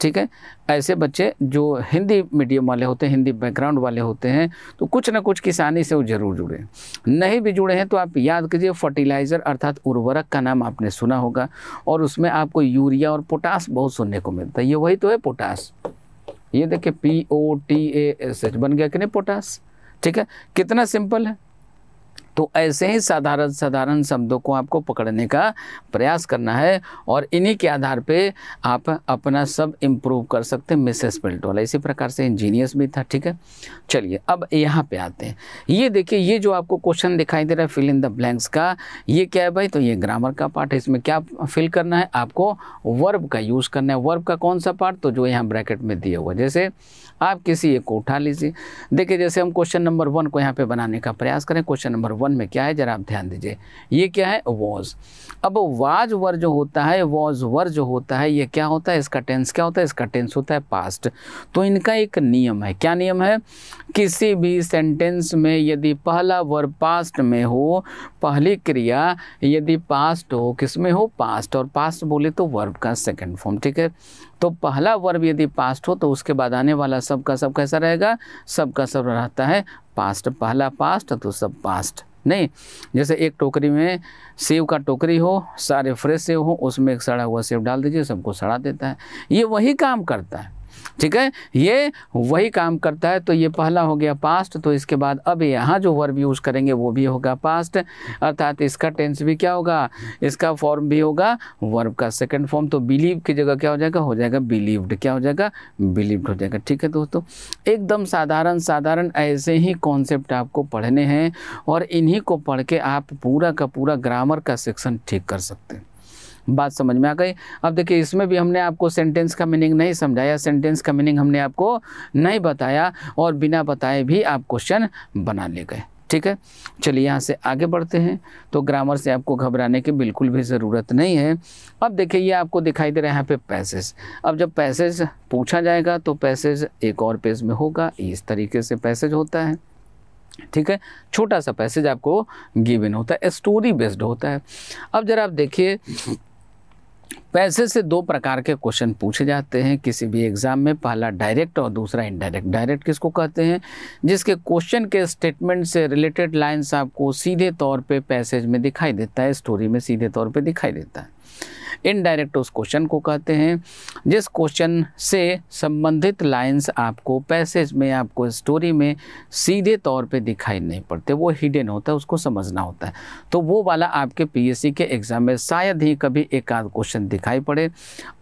ठीक है ऐसे बच्चे जो हिंदी मीडियम वाले होते हैं हिंदी बैकग्राउंड वाले होते हैं तो कुछ ना कुछ किसानी से वो जरूर जुड़े नहीं भी जुड़े हैं तो आप याद कीजिए फर्टिलाइज़र अर्थात उर्वरक का नाम आपने सुना होगा और उसमें आपको यूरिया और पोटास बहुत सुनने को मिलता है ये वही तो है पोटास ये देखिए P O T A S H बन गया कि नहीं पोटास ठीक है कितना सिंपल है तो ऐसे ही साधारण साधारण शब्दों को आपको पकड़ने का प्रयास करना है और इन्हीं के आधार पे आप अपना सब इम्प्रूव कर सकते हैं मिसेस बिल्ट वाला इसी प्रकार से इंजीनियस भी था ठीक है चलिए अब यहाँ पे आते हैं ये देखिए ये जो आपको क्वेश्चन दिखाई दे रहा है फिल इन द ब्लैंक्स का ये क्या है भाई तो ये ग्रामर का पार्ट है इसमें क्या फिल करना है आपको वर्ब का यूज़ करना है वर्ब का कौन सा पार्ट तो जो यहाँ ब्रैकेट में दिया हुआ जैसे आप किसी एक को उठा लीजिए देखिए जैसे हम क्वेश्चन नंबर वन को यहाँ पे बनाने का प्रयास करें क्वेश्चन नंबर वन में क्या है जरा आप ध्यान दीजिए ये क्या है वॉज अब वाज वर जो होता है वॉज वर जो होता है ये क्या होता है इसका टेंस क्या होता है इसका टेंस होता है पास्ट तो इनका एक नियम है क्या नियम है किसी भी सेंटेंस में यदि पहला वर पास्ट में हो पहली क्रिया यदि पास्ट हो किस में हो पास्ट और पास्ट बोले तो वर्ब का सेकेंड फॉर्म ठीक है तो पहला वर्ब यदि पास्ट हो तो उसके बाद आने वाला सब का सब कैसा रहेगा सब का सब रहता है पास्ट पहला पास्ट तो सब पास्ट नहीं जैसे एक टोकरी में सेब का टोकरी हो सारे फ्रेश सेब हो उसमें एक सड़ा हुआ सेब डाल दीजिए सबको सड़ा देता है ये वही काम करता है ठीक है ये वही काम करता है तो ये पहला हो गया पास्ट तो इसके बाद अब यहाँ जो वर्ब यूज़ करेंगे वो भी होगा पास्ट अर्थात इसका टेंस भी क्या होगा इसका फॉर्म भी होगा वर्ब का सेकंड फॉर्म तो बिलीव की जगह क्या हो जाएगा हो जाएगा बिलीव्ड क्या हो जाएगा बिलीव्ड हो जाएगा ठीक है दोस्तों एकदम साधारण साधारण ऐसे ही कॉन्सेप्ट आपको पढ़ने हैं और इन्हीं को पढ़ के आप पूरा का पूरा ग्रामर का सेक्शन ठीक कर सकते हैं बात समझ में आ गई अब देखिए इसमें भी हमने आपको सेंटेंस का मीनिंग नहीं समझाया सेंटेंस का मीनिंग हमने आपको नहीं बताया और बिना बताए भी आप क्वेश्चन बना ले गए ठीक है चलिए यहाँ से आगे बढ़ते हैं तो ग्रामर से आपको घबराने की बिल्कुल भी ज़रूरत नहीं है अब देखिए ये आपको दिखाई दे रहा है यहाँ पे पैसेज अब जब पैसेज पूछा जाएगा तो पैसेज एक और पेज में होगा इस तरीके से पैसेज होता है ठीक है छोटा सा पैसेज आपको गिवन होता है स्टोरी बेस्ड होता है अब जरा आप देखिए पैसे से दो प्रकार के क्वेश्चन पूछे जाते हैं किसी भी एग्ज़ाम में पहला डायरेक्ट और दूसरा इनडायरेक्ट डायरेक्ट किसको कहते हैं जिसके क्वेश्चन के स्टेटमेंट से रिलेटेड लाइन्स आपको सीधे तौर पे पैसेज में दिखाई देता है स्टोरी में सीधे तौर पे दिखाई देता है इनडायरेक्ट उस क्वेश्चन को कहते हैं जिस क्वेश्चन से संबंधित लाइंस आपको पैसेज में आपको स्टोरी में सीधे तौर पे दिखाई नहीं पड़ते वो हिडन होता है उसको समझना होता है तो वो वाला आपके पीएससी के एग्ज़ाम में शायद ही कभी एक आध क्वेश्चन दिखाई पड़े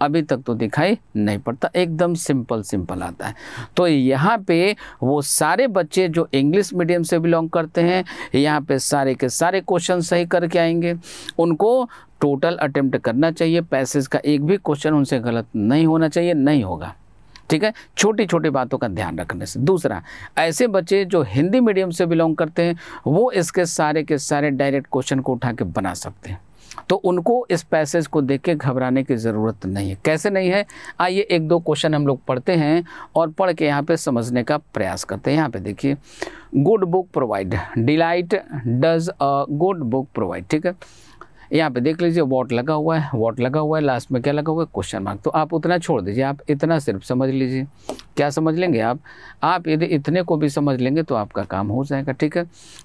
अभी तक तो दिखाई नहीं पड़ता एकदम सिंपल सिंपल आता है तो यहाँ पे वो सारे बच्चे जो इंग्लिश मीडियम से बिलोंग करते हैं यहाँ पे सारे के सारे क्वेश्चन सही करके आएंगे उनको टोटल अटेम्प्ट करना चाहिए पैसेज का एक भी क्वेश्चन उनसे गलत नहीं होना चाहिए नहीं होगा ठीक है छोटी छोटी बातों का ध्यान रखने से दूसरा ऐसे बच्चे जो हिंदी मीडियम से बिलोंग करते हैं वो इसके सारे के सारे डायरेक्ट क्वेश्चन को उठा के बना सकते हैं तो उनको इस पैसेज को देख के घबराने की ज़रूरत नहीं है कैसे नहीं है आइए एक दो क्वेश्चन हम लोग पढ़ते हैं और पढ़ के यहाँ पे समझने का प्रयास करते हैं यहाँ पे देखिए good book provide delight does a good book provide ठीक है यहाँ पे देख लीजिए वॉट लगा हुआ है वॉट लगा हुआ है लास्ट में क्या लगा हुआ है क्वेश्चन मार्क तो आप उतना छोड़ दीजिए आप इतना सिर्फ समझ लीजिए क्या समझ लेंगे आप आप यदि इतने को भी समझ लेंगे तो आपका काम हो जाएगा ठीक है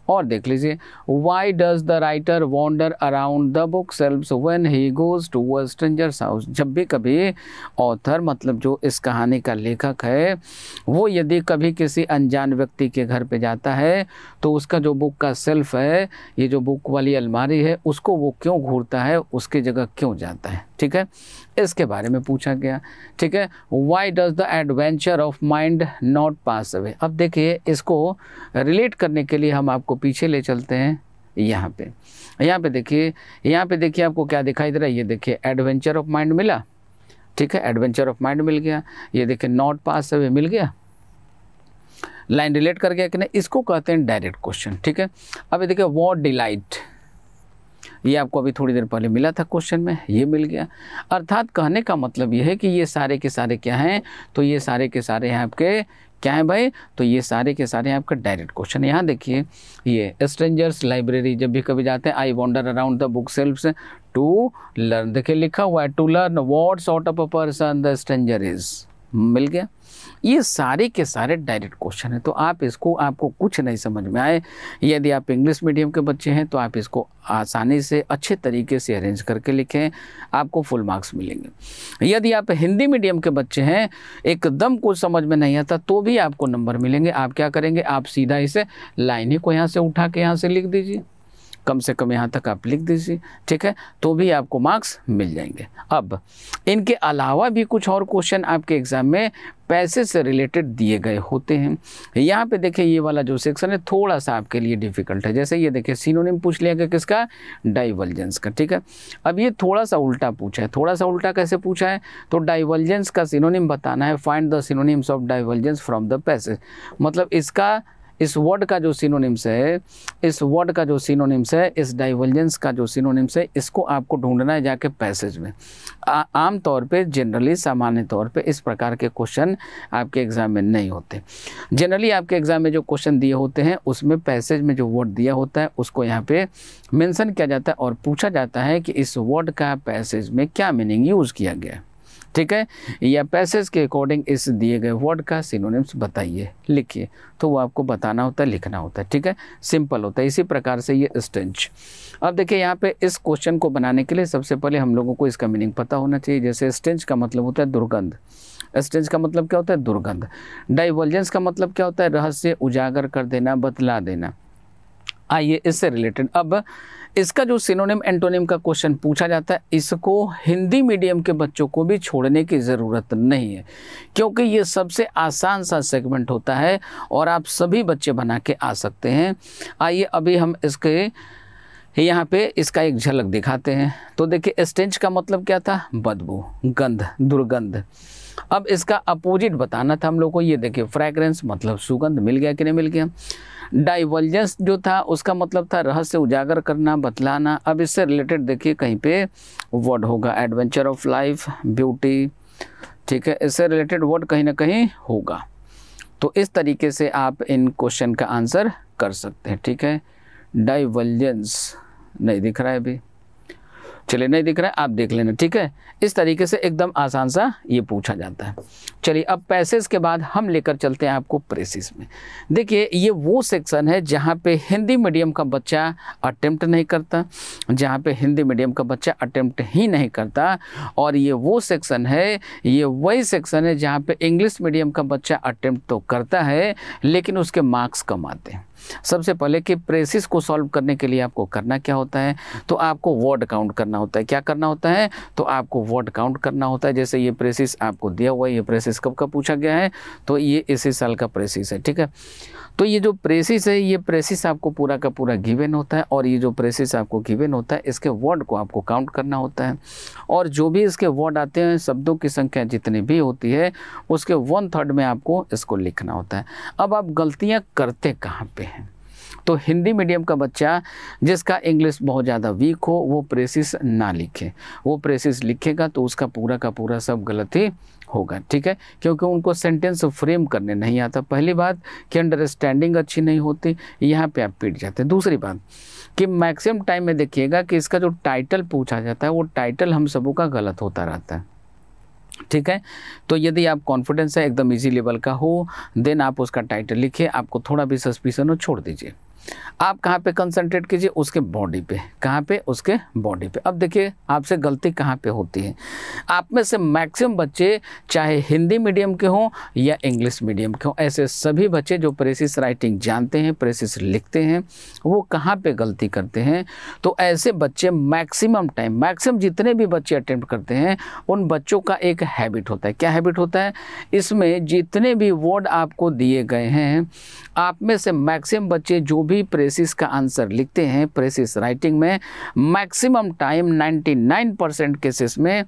और देख लीजिए why does the writer wander around the bookshelf when he goes to a stranger's house जब भी कभी ऑथर मतलब जो इस कहानी का लेखक है वो यदि कभी किसी अनजान व्यक्ति के घर पे जाता है तो उसका जो बुक का सेल्फ है ये जो बुक वाली अलमारी है उसको वो क्यों क्यों घूरता है उसकी जगह क्यों जाता है ठीक है इसके बारे में पूछा गया ठीक है why does the adventure of mind not pass away अब देखिए इसको रिलेट करने के लिए हम आपको पीछे ले चलते हैं यहाँ पे यहाँ पे देखिए यहाँ पे देखिए आपको क्या दिखाई दे रहा है ये देखिए एडवेंचर ऑफ माइंड मिला ठीक है एडवेंचर ऑफ माइंड मिल गया ये देखिए नॉट पास अवे मिल गया लाइन रिलेट कर गया कि नहीं इसको कहते हैं डायरेक्ट क्वेश्चन ठीक है अब ये देखिए वॉट डिलाइट ये आपको अभी थोड़ी देर पहले मिला था क्वेश्चन में ये मिल गया अर्थात कहने का मतलब ये है कि ये सारे के सारे क्या हैं तो ये सारे के सारे हैं आपके क्या है भाई तो ये सारे के सारे आपका डायरेक्ट क्वेश्चन यहाँ देखिए ये स्ट्रेंजर्स लाइब्रेरी जब भी कभी जाते हैं I wander around the bookshelf to learn देखिए लिखा हुआ है to learn what sort of a person the stranger is मिल गया ये सारे के सारे डायरेक्ट क्वेश्चन है तो आप इसको आपको कुछ नहीं समझ में आए यदि आप इंग्लिश मीडियम के बच्चे हैं तो आप इसको आसानी से अच्छे तरीके से अरेंज करके लिखें आपको फुल मार्क्स मिलेंगे यदि आप हिंदी मीडियम के बच्चे हैं एकदम कुछ समझ में नहीं आता तो भी आपको नंबर मिलेंगे आप क्या करेंगे आप सीधा इसे लाइन ही को यहाँ से उठा के यहाँ से लिख दीजिए कम से कम यहाँ तक आप लिख दीजिए ठीक है तो भी आपको मार्क्स मिल जाएंगे अब इनके अलावा भी कुछ और क्वेश्चन आपके एग्ज़ाम में पैसे से रिलेटेड दिए गए होते हैं यहाँ पे देखिए ये वाला जो सेक्शन है थोड़ा सा आपके लिए डिफिकल्ट है जैसे ये देखिए सीनोनिम पूछ लिया गया किसका डाइवर्जेंस का ठीक है अब ये थोड़ा सा उल्टा पूछा है थोड़ा सा उल्टा कैसे पूछा है तो डाइवर्जेंस का सीनोनिम बताना है find the synonyms of divergence from the passage मतलब इसका इस वर्ड का जो सिनोनिम्स है इस वर्ड का जो सिनोनिम्स है इस डाइवर्जेंस का जो सिनोनिम्स है इसको आपको ढूंढना है जाके पैसेज में आमतौर पे जनरली सामान्य तौर पे इस प्रकार के क्वेश्चन आपके एग्ज़ाम में नहीं होते जनरली आपके एग्ज़ाम में जो क्वेश्चन दिए होते हैं उसमें पैसेज में जो वर्ड दिया होता है उसको यहाँ पर मैंसन किया जाता है और पूछा जाता है कि इस वर्ड का पैसेज में क्या मीनिंग यूज़ किया गया है ठीक है या पैसेज के अकॉर्डिंग इस दिए गए वर्ड का सिनोनिम्स बताइए लिखिए तो वो आपको बताना होता है लिखना होता है ठीक है सिंपल होता है इसी प्रकार से ये स्टेंच अब देखिए यहाँ पे इस क्वेश्चन को बनाने के लिए सबसे पहले हम लोगों को इसका मीनिंग पता होना चाहिए जैसे स्टेंच का मतलब होता है दुर्गंध स्टेंच का मतलब क्या होता है दुर्गंध डाइवर्जेंस का मतलब क्या होता है रहस्य उजागर कर देना बतला देना आइए इससे रिलेटेड अब इसका जो सिनोनिम एंटोनिम का क्वेश्चन पूछा जाता है इसको हिंदी मीडियम के बच्चों को भी छोड़ने की ज़रूरत नहीं है क्योंकि ये सबसे आसान सा सेगमेंट होता है और आप सभी बच्चे बना के आ सकते हैं आइए अभी हम इसके यहाँ पे इसका एक झलक दिखाते हैं तो देखिए स्टेंच का मतलब क्या था बदबू गंध दुर्गंध अब इसका अपोजिट बताना था हम लोग को ये देखिए फ्रैग्रेंस मतलब सुगंध मिल गया कि नहीं मिल गया डाइवर्जेंस जो था उसका मतलब था रहस्य उजागर करना बतलाना अब इससे रिलेटेड देखिए कहीं पे वर्ड होगा एडवेंचर ऑफ लाइफ ब्यूटी ठीक है इससे रिलेटेड वर्ड कहीं ना कहीं होगा तो इस तरीके से आप इन क्वेश्चन का आंसर कर सकते हैं ठीक है डाइवर्जेंस नहीं दिख रहा है अभी चलिए नहीं दिख रहा है आप देख लेना ठीक है इस तरीके से एकदम आसान सा ये पूछा जाता है चलिए अब पैसेज के बाद हम लेकर चलते हैं आपको प्रेसिस में देखिए ये वो सेक्शन है जहाँ पे हिंदी मीडियम का बच्चा अटेम्प्ट नहीं करता जहाँ पे हिंदी मीडियम का बच्चा अटेम्प्ट ही नहीं करता और ये वो सेक्शन है ये वही सेक्शन है जहाँ पर इंग्लिश मीडियम का बच्चा अटैम्प्ट तो करता है लेकिन उसके मार्क्स कम आते हैं सबसे पहले कि प्रेसिस को सॉल्व करने के लिए आपको करना क्या होता है तो आपको वर्ड काउंट करना होता है क्या करना होता है तो आपको वर्ड काउंट करना होता है जैसे ये प्रेसिस आपको दिया हुआ है ये प्रेसिस कब का पूछा गया है तो ये इसी साल का प्रेसिस है ठीक है तो ये जो प्रेसिस है ये प्रेसिस आपको पूरा का पूरा गिवेन होता है और ये जो प्रेसिस आपको गिवेन होता है इसके वर्ड को आपको काउंट करना होता है और जो भी इसके वर्ड आते हैं शब्दों की संख्या जितनी भी होती है उसके वन थर्ड में आपको इसको लिखना होता है अब आप गलतियाँ करते कहाँ पर हैं तो हिंदी मीडियम का बच्चा जिसका इंग्लिश बहुत ज़्यादा वीक हो वो प्रेसिस ना लिखे वो प्रेसिस लिखेगा तो उसका पूरा का पूरा सब गलत ही होगा ठीक है क्योंकि उनको सेंटेंस फ्रेम करने नहीं आता पहली बात कि अंडरस्टैंडिंग अच्छी नहीं होती यहाँ पे आप पीट जाते हैं दूसरी बात कि मैक्सिमम टाइम में देखिएगा कि इसका जो टाइटल पूछा जाता है वो टाइटल हम सबों का गलत होता रहता है ठीक है तो यदि आप कॉन्फिडेंस है एकदम इजी लेवल का हो देन आप उसका टाइटल लिखिए आपको थोड़ा भी सस्पिशन हो छोड़ दीजिए आप कहाँ पे कंसंट्रेट कीजिए उसके बॉडी पे कहाँ पे उसके बॉडी पे अब देखिए आपसे गलती कहाँ पे होती है आप में से मैक्सिमम बच्चे चाहे हिंदी मीडियम के हों या इंग्लिश मीडियम के हों ऐसे सभी बच्चे जो प्रेसिस राइटिंग जानते हैं प्रेसिस लिखते हैं वो कहाँ पे गलती करते हैं तो ऐसे बच्चे मैक्सिमम टाइम मैक्सिमम जितने भी बच्चे अटैम्प्ट करते हैं उन बच्चों का एक हैबिट होता है क्या हैबिट होता है इसमें जितने भी वर्ड आपको दिए गए हैं आप में से मैक्सिमम बच्चे जो भी भी प्रेसिस का आंसर लिखते हैं प्रेसिस राइटिंग में मैक्सिमम टाइम 99 परसेंट केसेस में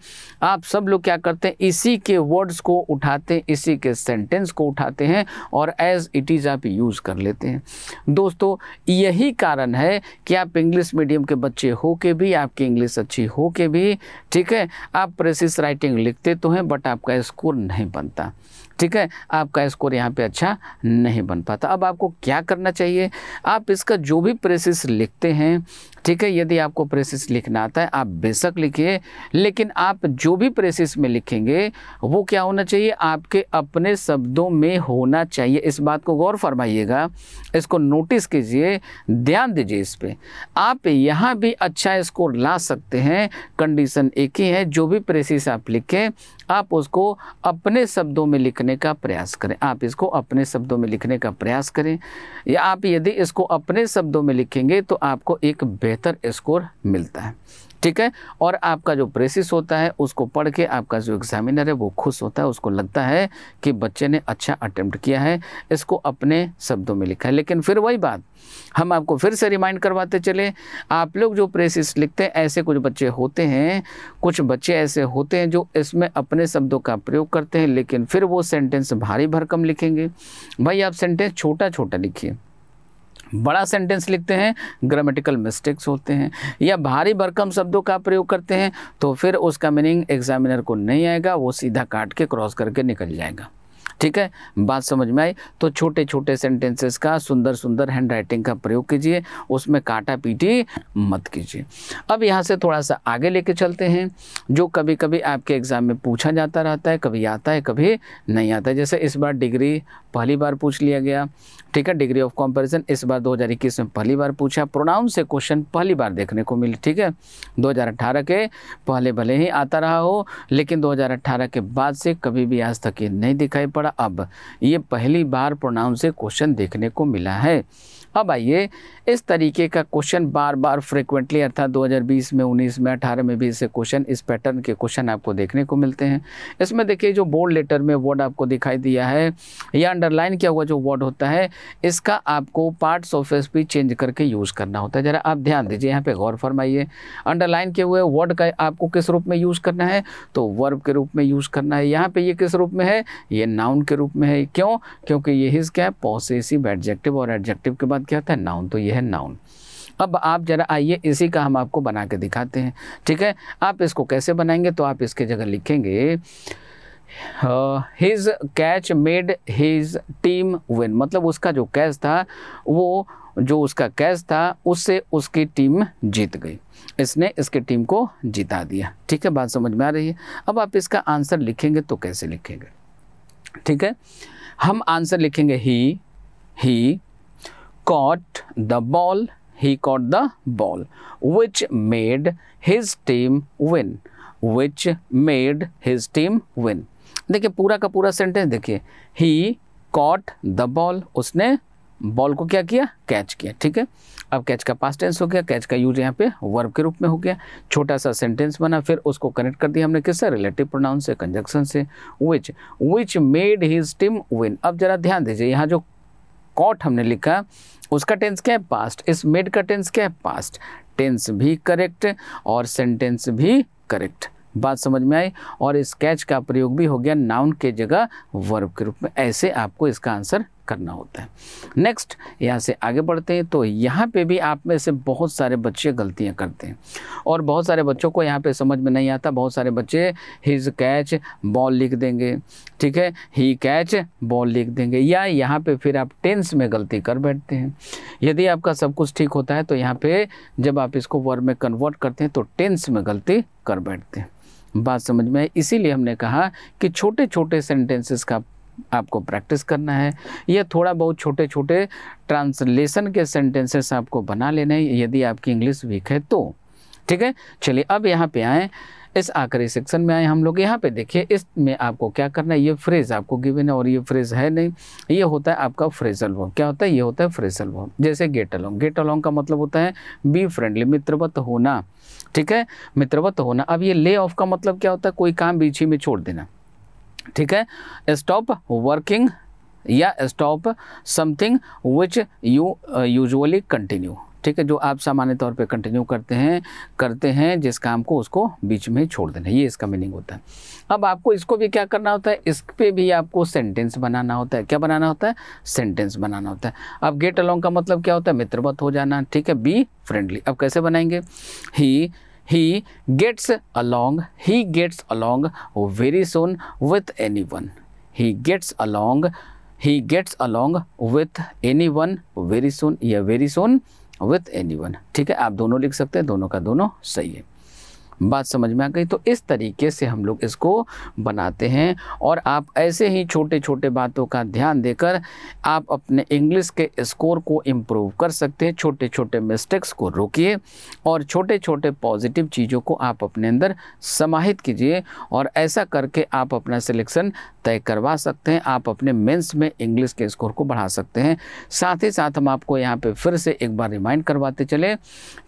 आप सब लोग क्या करते हैं इसी के वर्ड्स को उठाते हैं इसी के सेंटेंस को उठाते हैं और एज इट इज़ आप यूज़ कर लेते हैं दोस्तों यही कारण है कि आप इंग्लिश मीडियम के बच्चे हो के भी आपकी इंग्लिश अच्छी हो के भी ठीक है आप प्रेसिस राइटिंग लिखते तो हैं बट आपका स्कोर नहीं बनता ठीक है आपका स्कोर यहाँ पे अच्छा नहीं बन पाता अब आपको क्या करना चाहिए आप इसका जो भी प्रेसिस लिखते हैं ठीक है यदि आपको प्रेसिस लिखना आता है आप बेशक लिखिए लेकिन आप जो भी प्रेसिस में लिखेंगे वो क्या होना चाहिए आपके अपने शब्दों में होना चाहिए इस बात को गौर फरमाइएगा इसको नोटिस कीजिए ध्यान दीजिए इस पर आप यहाँ भी अच्छा स्कोर ला सकते हैं कंडीशन एक ही है जो भी प्रेसिस आप लिखें आप उसको अपने शब्दों में लिखने का प्रयास करें आप इसको अपने शब्दों में लिखने का प्रयास करें या आप यदि इसको अपने शब्दों में लिखेंगे तो आपको एक बेहतर बेहतर स्कोर मिलता है ठीक है और आपका जो प्रेसिस होता है उसको पढ़ के आपका जो एग्जामिनर है वो खुश होता है उसको लगता है कि बच्चे ने अच्छा अटैम्प्ट किया है इसको अपने शब्दों में लिखा है लेकिन फिर वही बात हम आपको फिर से रिमाइंड करवाते चले आप लोग जो प्रेसिस लिखते हैं ऐसे कुछ बच्चे होते हैं कुछ बच्चे ऐसे होते हैं जो इसमें अपने शब्दों का प्रयोग करते हैं लेकिन फिर वो सेंटेंस भारी भरकम लिखेंगे भाई आप सेंटेंस छोटा छोटा लिखिए बड़ा सेंटेंस लिखते हैं ग्रामेटिकल मिस्टेक्स होते हैं या भारी भरकम शब्दों का प्रयोग करते हैं तो फिर उसका मीनिंग एग्जामिनर को नहीं आएगा वो सीधा काट के क्रॉस करके निकल जाएगा ठीक है बात समझ में आई तो छोटे छोटे सेंटेंसेस का सुंदर सुंदर हैंड राइटिंग का प्रयोग कीजिए उसमें काटा पीटी मत कीजिए अब यहाँ से थोड़ा सा आगे लेके चलते हैं जो कभी कभी आपके एग्ज़ाम में पूछा जाता रहता है कभी आता है कभी नहीं आता है जैसे इस बार डिग्री पहली बार पूछ लिया गया ठीक है डिग्री ऑफ कंपैरिजन इस बार दो में पहली बार पूछा प्रोनाउन से क्वेश्चन पहली बार देखने को मिले ठीक है दो के पहले भले ही आता रहा हो लेकिन दो के बाद से कभी भी आज तक ये नहीं दिखाई पड़ा अब ये पहली बार प्रोनाउन से क्वेश्चन देखने को मिला है अब आइए इस तरीके का क्वेश्चन बार बार फ्रिक्वेंटली अर्थात 2020 में 19 में 18 में भी इसे क्वेश्चन इस पैटर्न के क्वेश्चन आपको देखने को मिलते हैं इसमें देखिए जो बोर्ड लेटर में वर्ड आपको दिखाई दिया है या अंडरलाइन किया हुआ जो वर्ड होता है इसका आपको पार्ट ऑफ भी चेंज करके यूज़ करना होता है ज़रा आप ध्यान दीजिए यहाँ पर गौर फरमाइए अंडरलाइन किए हुए वर्ड का आपको किस रूप में यूज़ करना है तो वर्ब के रूप में यूज़ करना है यहाँ पर ये किस रूप में है ये नाउन के रूप में है क्यों क्योंकि ये हिज क्या है पॉसेसिव एडजेक्टिव और एडजेक्टिव के बाद क्या होता है नाउन तो यह है नाउन अब आप जरा आइए इसी का हम आपको बना के दिखाते हैं ठीक है आप इसको कैसे बनाएंगे तो आप इसके जगह लिखेंगे his catch made his team win मतलब उसका जो कैच था वो जो उसका कैच था उससे उसकी टीम जीत गई इसने इसके टीम को जिता दिया ठीक है बात समझ में आ रही है अब आप इसका आंसर लिखेंगे तो कैसे लिखेंगे ठीक है हम आंसर लिखेंगे ही ही caught the ball. He caught the ball, which made his team win. Which made his team win. देखिए पूरा का पूरा सेंटेंस देखिए ही कॉट द बॉल उसने बॉल को क्या किया कैच किया ठीक है अब कैच का पास टेंस हो गया कैच का यूज यहाँ पे वर्ब के रूप में हो गया छोटा सा सेंटेंस बना फिर उसको कनेक्ट कर दिया हमने किससे रिलेटिव प्रोनाउन से कंजक्शन से which which made his team win अब जरा ध्यान दीजिए यहाँ जो कॉट हमने लिखा उसका टेंस क्या है पास्ट इस मेड का टेंस क्या है पास्ट टेंस भी करेक्ट और सेंटेंस भी करेक्ट बात समझ में आई और इस कैच का प्रयोग भी हो गया नाउन के जगह वर्ब के रूप में ऐसे आपको इसका आंसर करना होता है नेक्स्ट यहाँ से आगे बढ़ते हैं तो यहाँ पे भी आप में से बहुत सारे बच्चे गलतियाँ करते हैं और बहुत सारे बच्चों को यहाँ पे समझ में नहीं आता बहुत सारे बच्चे हिज कैच बॉल लिख देंगे ठीक है ही कैच बॉल लिख देंगे या यहाँ पे फिर आप टेंस में गलती कर बैठते हैं यदि आपका सब कुछ ठीक होता है तो यहाँ पे जब आप इसको वर्ब में कन्वर्ट करते हैं तो टेंस में गलती कर बैठते हैं बात समझ में आई इसीलिए हमने कहा कि छोटे छोटे सेंटेंसेस का आपको प्रैक्टिस करना है या थोड़ा बहुत छोटे छोटे ट्रांसलेशन के सेंटेंसेस आपको बना लेने हैं यदि आपकी इंग्लिश वीक है तो ठीक है चलिए अब यहाँ पे आए इस आखिरी सेक्शन में आए हम लोग यहाँ पे देखिए इसमें आपको क्या करना है ये फ्रेज़ आपको गिवन है और ये फ्रेज़ है नहीं ये होता है आपका फ्रेजल वर्ब क्या होता है ये होता है फ्रेजल वर्ब जैसे गेट अलोंग गेट अलोंग का मतलब होता है बी फ्रेंडली मित्रवत होना ठीक है मित्रवत होना अब ये ले ऑफ का मतलब क्या होता है कोई काम बीच ही में छोड़ देना ठीक है स्टॉप वर्किंग या stop something which you usually continue ठीक है जो आप सामान्य तौर पे कंटिन्यू करते हैं करते हैं जिस काम को उसको बीच में छोड़ देना ये इसका मीनिंग होता है अब आपको इसको भी क्या करना होता है इस पर भी आपको सेंटेंस बनाना होता है क्या बनाना होता है सेंटेंस बनाना होता है अब गेट अलोंग का मतलब क्या होता है मित्रवत हो जाना ठीक है बी फ्रेंडली अब कैसे बनाएंगे ही he gets along he gets along very soon with anyone he gets along he gets along with anyone very soon या very soon with anyone ठीक है आप दोनों लिख सकते हैं दोनों का दोनों सही है बात समझ में आ गई तो इस तरीके से हम लोग इसको बनाते हैं और आप ऐसे ही छोटे छोटे बातों का ध्यान देकर आप अपने इंग्लिश के स्कोर को इम्प्रूव कर सकते हैं छोटे छोटे मिस्टेक्स को रोकिए और छोटे छोटे पॉजिटिव चीज़ों को आप अपने अंदर समाहित कीजिए और ऐसा करके आप अपना सिलेक्शन तय करवा सकते हैं आप अपने मेंस में इंग्लिश के स्कोर को बढ़ा सकते हैं साथ ही साथ हम आपको यहाँ पे फिर से एक बार रिमाइंड करवाते चले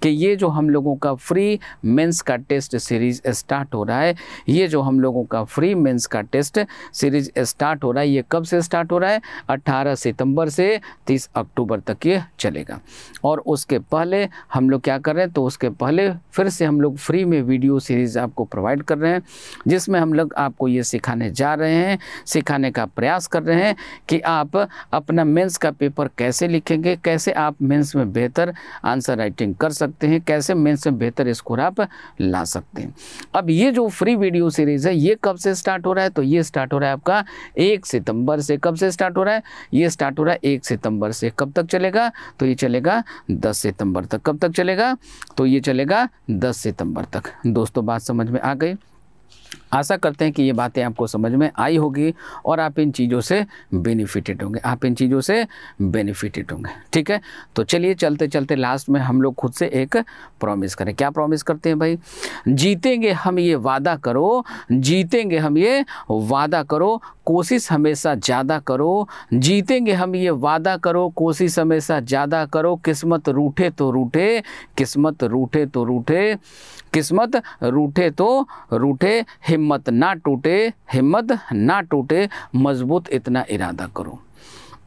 कि ये जो हम लोगों का फ्री मेंस का टेस्ट टेस्ट सीरीज स्टार्ट हो रहा है ये जो हम लोगों का फ्री मेंस का टेस्ट सीरीज स्टार्ट हो रहा है ये कब से स्टार्ट हो रहा है 18 सितंबर से 30 अक्टूबर तक ये चलेगा और उसके पहले हम लोग क्या कर रहे हैं तो उसके पहले फिर से हम लोग फ्री में वीडियो सीरीज़ आपको प्रोवाइड कर रहे हैं जिसमें हम लोग आपको ये सिखाने जा रहे हैं सिखाने का प्रयास कर रहे हैं कि आप अपना मेन्स का पेपर कैसे लिखेंगे कैसे आप मेन्स में बेहतर आंसर राइटिंग कर सकते हैं कैसे मेन्स में बेहतर स्कोर आप ला सकते हैं अब ये जो फ्री वीडियो सीरीज़ है ये कब से स्टार्ट हो रहा है तो ये स्टार्ट हो रहा है आपका एक सितंबर से कब से स्टार्ट हो रहा है ये स्टार्ट हो रहा है एक सितंबर से कब तक चलेगा तो ये चलेगा दस सितंबर तक कब तक चलेगा तो ये चलेगा दस सितंबर तक दोस्तों बात समझ में आ गई आशा करते हैं कि ये बातें आपको समझ में आई होगी और आप इन चीज़ों से बेनिफिटेड होंगे आप इन चीज़ों से बेनिफिटेड होंगे ठीक है तो चलिए चलते चलते लास्ट में हम लोग खुद से एक प्रॉमिस करें क्या प्रॉमिस करते हैं भाई जीतेंगे हम ये वादा करो जीतेंगे हम ये वादा करो कोशिश हमेशा ज़्यादा करो जीतेंगे हम ये वादा करो कोशिश हमेशा ज़्यादा करो किस्मत रूठे तो रूठे किस्मत रूठे तो रूठे किस्मत रूठे तो रूठे हिम्मत ना टूटे हिम्मत ना टूटे मजबूत इतना इरादा करो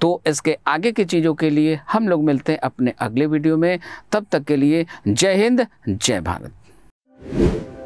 तो इसके आगे की चीज़ों के लिए हम लोग मिलते हैं अपने अगले वीडियो में तब तक के लिए जय हिंद जय भारत